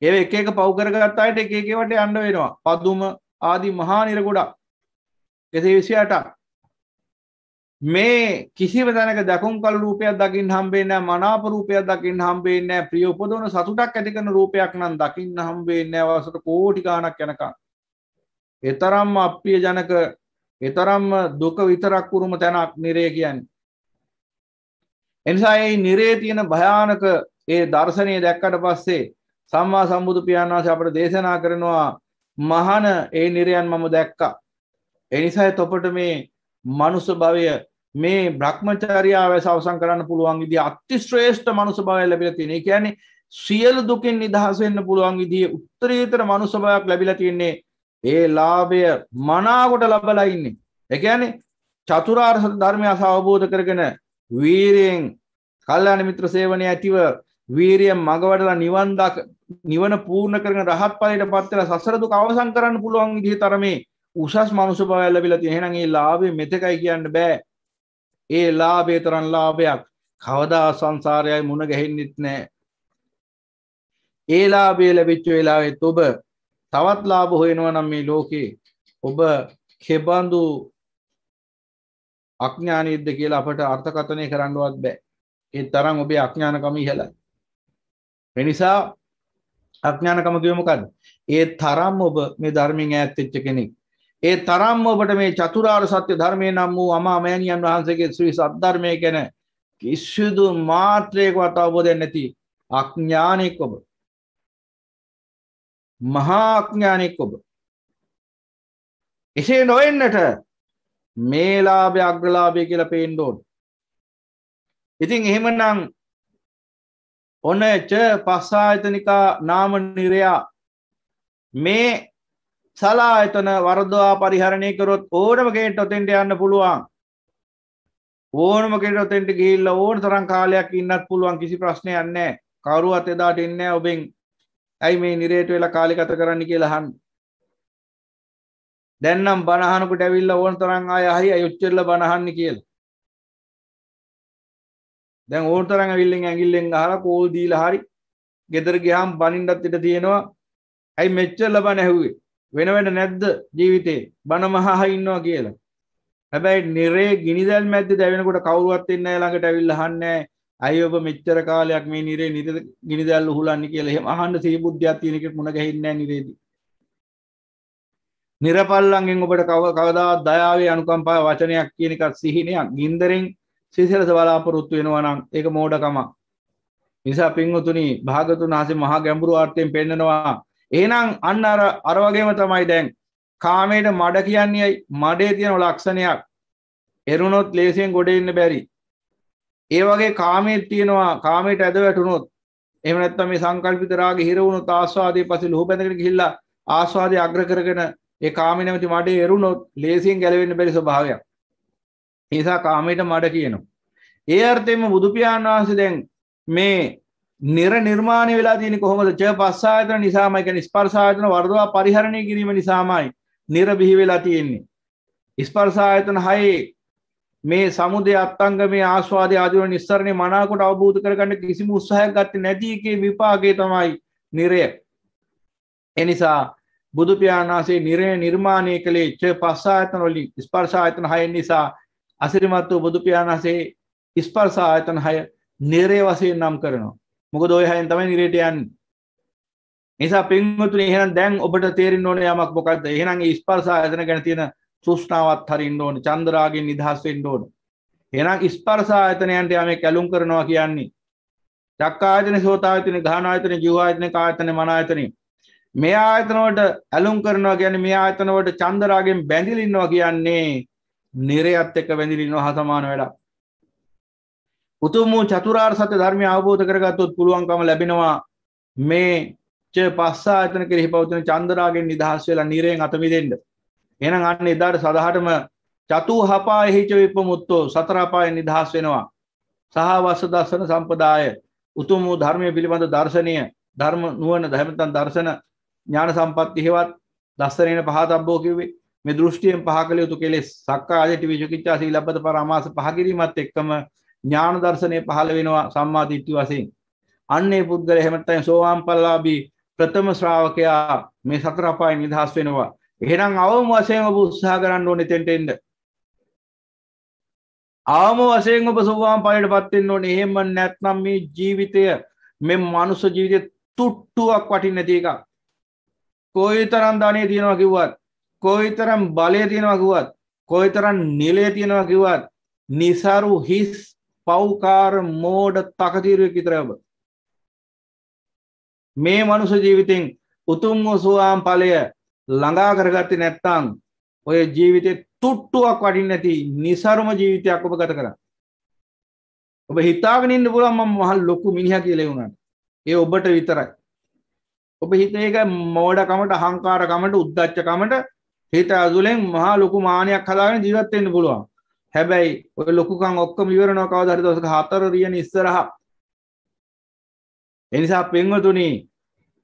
[SPEAKER 1] ඒ එක එක පෞකරගත් අයට එක එකවට අන්ඩ වෙනවා පදුම ආදී මහා නිරගොඩක් එකසේ විසි අටක් මේ කිසිව තැනක දකුම් කල් රූපයක් දකිින් හම්බේනෑ මනාප රූපයක් දකිින් හම්බේනෑ ප්‍රියෝපදවන සතුටක් ඇතිකන රූපයක් නම් දකින්න හම්බේනෑ වසට කෝටිකානක් යනකා. එතරම්ම අප්පිය ජනක එතරම්ම දුක විතරක් උරුම තැනක් නිරේ කියන් එනිසා ඒ නිරේ තියෙන භයානක ඒ දර්ශනය දැක්කට පස්සේ සම්මා සම්බුදු පියාණන් වහන්සේ අපට දේශනා කරනවා මහන ඒ නිරයන් මම දැක්කා. එනිසා තොපට මේ මනුස්ස භවය මේ බ්‍රහ්මචාරියාව අවසන් කරන්න පුළුවන් විදිහ අතිශ්‍රේෂ්ඨ මනුස්ස භවය ලැබිලා තියෙනවා. ඒ කියන්නේ සියලු දුකින් නිදහස් වෙන්න පුළුවන් විදිහ උත්තරීතර මනුස්ස භවයක් ලැබිලා තියෙන්නේ. ඒ ලාභය මනාකොට ලබලා ඉන්නේ. ඒ කියන්නේ චතුරාර්ය සත්‍ය ධර්මය අවබෝධ කරගෙන වීරයෙන් කල්යාණ මිත්‍ර සේවනය ඇතිව වීරියෙන් මඟ වඩලා නිවන් නිවන පූර්ණ කරගෙන රහත් ඵලයට පත් වෙලා සසර දුක අවසන් කරන්න පුළුවන් විදිහේ තරමේ උසස් මනුෂ්‍ය භාවය ලැබිලා තියෙන. එහෙනම් ඒ ලාභය මෙතකයි කියන්න බෑ. ඒ ලාභේ තරම් ලාභයක් කවදා සංසාරයයි මුණ ගැහෙන්නෙත් නෑ. ඒ ලාභය ලැබිච්ච වෙලාවෙත් ඔබ තවත් ලාභ හොයනවා නම් මේ ලෝකේ ඔබ කෙබඳු අඥානයුද්ධ කියලා අපට අර්ථකථනය කරන්නවත් බෑ ඒ තරම් ඔබේ අඥානකම ඉහළයි එනිසා අඥානකම කිව්වේ මොකද්ද ඒ තරම් ඔබ මේ ධර්මයෙන් ඈත් වෙච්ච කෙනෙක් ඒ තරම් ඔබට මේ චතුරාර්ය සත්‍ය ධර්මයේ නම් වූ අමා මෑණියන් වහන්සේගේ ශ්‍රී සද්ධර්මයේ ගැන
[SPEAKER 2] කිසිදු මාත්‍රයකවත් අවබෝධයක් නැති අඥානෙක් ඔබ මහා අඥානෙක් ඔබ එසේ නොවෙන්නට මේ ලාභය අග්‍රලාභය කියලා පේන්න ඕන.
[SPEAKER 1] ඉතින් එහෙමනම් ඔන ච පස්සායතනිකා නාම නිරයා මේ සලායතන වර්ධවා පරිහරණය කරොත් ඕනම කෙනෙක්ට ඔතෙන්ට යන්න පුළුවන්. ඕනම කෙනෙක්ට ඔතෙන්ට ගිහිල්ලා ඕන තරම් කාලයක් ඉන්නත් පුළුවන් කිසි ප්‍රශ්නයක් නැහැ. කවුරුවත් එදාට එන්නේ නැහැ ඔබෙන්.
[SPEAKER 2] ඇයි මේ නිරේට වෙලා කාලේ ගත කරන්න කියලා අහන්නේ. දැන්නම් බණහනකුට ඇවිල්ල ඕන තරන් අය හරි යුච්චෙල්ල බණහන්න කියලා
[SPEAKER 1] දැන් ඕන තරන් ඇවිල්ලෙන් ඇඟිල්ලෙන් අහල කෝල් දීල හරි ගෙදර ගහම් බනින්ඩත් ඉට තියෙනවා ඇයි මෙච්චල්ල බණ ඇහුවේ වෙන වැඩ නැද්ද ජීවිතේ බණමහා ඉන්නවා කියලා හැබැයි නිරේ ගිනිදැල් මැද්ද දැවෙනකොට කවරුවත් එන්න ළඟට ඇවිල්ල හන්නේ ඇයි ඔබ මෙච්චර කාලයක් මේ නිරේ නිත ගිනිදැල් උහුලන්නේ කියලා එහෙම අහන්න සීබුද්ධියක් තියෙන කෙනෙක් මුණ ගැහින්නේ නැහැ නිරේදී නිරපල්ලන්ගෙන් ඔබට කව කවදා දයාවේ අනුකම්පා වචනයක් කියනකක් සිහිනයක් ගින්දරෙන් සිසිලස බලාපොරොත්තු වෙනවනම් ඒක මෝඩකමක් නිසා පින්වතුනි භාගතුන් වහන්සේ මහා ගැඹුරු ආර්ථයෙන් පෙන්නනවා එහෙනම් අන්න අර අර වගේම තමයි දැන් කාමයට මඩ කියන්නේ මඩේ තියෙන ලක්ෂණයක් එරුණොත් ලේසියෙන් ගොඩ එන්න බැරි ඒ වගේ කාමයේ තියෙනවා කාමයට ඇද වැටුනොත් එහෙම නැත්නම් මේ සංකල්පිත රාගේ හිර වුණොත් ආස්වාදයේ පස්සේ ලෝභ බැඳගෙන ගිහිල්ලා ආස්වාදයේ අග්‍ර කරගෙන ඒ කාමේ නැමැති මඩේ එරුණොත් ලේසියෙන් ගැලවෙන්න බැරි ස්වභාවයක්. ඒ නිසා කාමයට මඩ කියනවා. ඒ අර්ථයෙන්ම බුදු පියාණන් වහන්සේ දැන් මේ නිර නිර්මාණය වෙලා තියෙන්නේ කොහොමද? ච පස්සායතන නිසාමයි කියන්නේ ස්පර්ශායතන වර්ධවා පරිහරණය කිරීම නිසාමයි නිර බිහි වෙලා තියෙන්නේ. ස්පර්ශායතන හයේ මේ සමුදය අත්තංග මේ ආස්වාද ආදිවන නිස්සරණය මනාකොට අවබෝධ කරගන්න කිසිම උත්සාහයක් ගත්තේ නැති එකේ විපාකේ තමයි නිරය. එනිසා බුදුපියාණන් වහන්සේ නිරය නිර්මාණය කළේ ච පස්සායතන වලින් ස්පර්ශායතන හය නිසා අසිරිමත් වූ බුදුපියාණන් වහන්සේ ස්පර්ශායතන හය නිරේ වශයෙන් නම් කරනවා. මොකද ඔය හයෙන් තමයි නිරේට යන්නේ. නිසා පින්වතුනි එහෙනම් දැන් ඔබට තේරෙන්න ඕනේ යමක් මොකද්ද? එහෙනම් ඒ ස්පර්ශ ආයතන ගැන තියෙන සුෂ්ණාවත් හරින්න ඕනේ. චන්ද්‍රාගෙන් නිදහස් වෙන්න ඕනේ. එහෙනම් ස්පර්ශ ආයතනයන්ට යමෙක් ඇලුම් කරනවා කියන්නේ. චක්කායතන, සෝතායතන, ගාහනායතන, ජීවායතන, කායතන, මනායතන මේ ආයතනවට ඇලුම් කරනවා ගැන මේ ආයතනවට චන්දරාගෙන් බැඳිලින්නවා කියන්නේ නිරයත් එක්ක බැඳිලින්නවා හසමාන වැඩක් උතුම් වූ චතුරාර් සත්‍ය ධර්මය අවබෝධ කරගත්තොත් පුළුවන්කම ලැබෙනවා මේ ච පස්සායතන කෙරෙහි පවතින චන්දරාගෙන් නිදහස් වෙලා නිරයෙන් අත මිදෙන්න එහෙනම් අන්න එදාට සදහටම චතුහපායෙහිච විපමුත්තෝ සතර අපායෙන් නිදහස් වෙනවා සහ වස්ස දර්ශන සම්පදාය උතුම් වූ ධර්මය පිළිබඳ දර්ශනීය ධර්ම නුවණ ධර්මතන් දර්ශන ඥාන සම්පත්ති හෙවත් දස්සනේන පහතබ්බෝ කිව්වේ මේ දෘෂ්ටියෙන් පහ කළ යුතු කෙලෙස් සක්කාය දිට්ඨි විචිකිච්ඡා සීලබ්බත පරාමාස පහ කිරීමත් එක්කම ඥාන දර්ශනය පහළ වෙනවා සම්මා දිට්ඨි වශයෙන් අන්නේ පුද්ගලයා එහෙම නැත්නම් සෝවාන් පල්ලාභී ප්‍රථම ශ්‍රාවකයා මේ සතර අපාය නිදහස් වෙනවා. එහෙනම් අවම වශයෙන් ඔබ උත්සාහ කරන්න ඕනේ තෙන්ට එන්න. අවම වශයෙන් ඔබ සෝවාන් ඵලයටපත් වෙන්න ඕනේ. එහෙම නැත්නම් මේ ජීවිතය මේ මනුෂ්‍ය ජීවිතේ තුට්ටුවක් වටින්නේ නැති එකක්. කොයි තරම් ධනය තියෙනවා කිව්වත් කොයි තරම් බලය තියෙනවා කිව්වත් කොයි තරම් නිලය තියෙනවා කිව්වත් නිසරු හිස් පෞකාර මෝඩ තකතිරුවෙක් විතරයි ඔබ මේ මනුෂ ජීවිතෙන් උතුම් වූ සුවාම් ඵලය ළඟා කරගත්තේ නැත්නම් ඔය ජීවිතේ තුට්ටුවක් වඩින්නේ නැති નિසරම ජීවිතයක් ඔබ ගත කරා. ඔබ හිතාගෙන ඉන්න පුළුවන් මම මහ ලොකු මිනිහා කියලා වුණාට. ඒ ඔබට විතරයි. ඔබ හිතන එක මෝඩකමට අහංකාරකමට උද්දච්චකමට හිත ඇතුලෙන් මහා ලොකු මානයක් හදාගෙන ජීවත් වෙන්න පුළුවන්. හැබැයි ඔය ලොකුකම් ඔක්කොම ඉවරනවා කවදා හරි දවසක හතර රියන ඉස්සරහා. ඒ නිසා පින්වතුනි,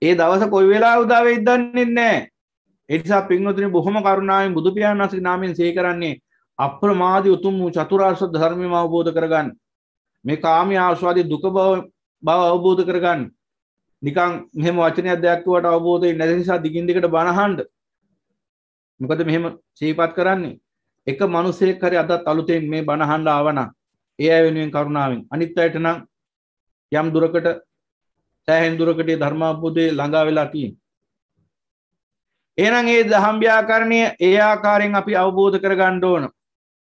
[SPEAKER 1] ඒ දවස කොයි වෙලාව උදා වෙයිද දන්නේ නැහැ. ඒ නිසා පින්වතුනි බොහොම කරුණාවෙන් බුදු පියාණන් වහන්සේගේ නාමයෙන් සේ කරන්නේ අප්‍රමාදී උතුම් වූ චතුරාර්ය සත්‍ය ධර්මයම අවබෝධ කරගන්න. මේ කාමී ආස්වාදී දුක බව අවබෝධ කරගන්න. නිකං මෙහම වචනයක් දෙයක්වට අවබෝධය නැති නිසා දිගින්දිකට බණහන්ඩ මොකද මෙහෙම සීපත් කරන්නේ එක මනුසේ කරි අදත් අලුතෙන් මේ බණහන්ඩ ආවන ඒ අය වෙනුවෙන් කරුණාවෙන් අනිත් අයට නම් යම් දුරකට සෑහෙන් දුරකටේ ධර්මාබෝධය ළඟා
[SPEAKER 2] වෙලා තියෙන් එනම් ඒ දහම්භ්‍යාකරණය ඒ ආකාරයෙන් අපි අවබෝධ කර ගණ්ඩ ඕන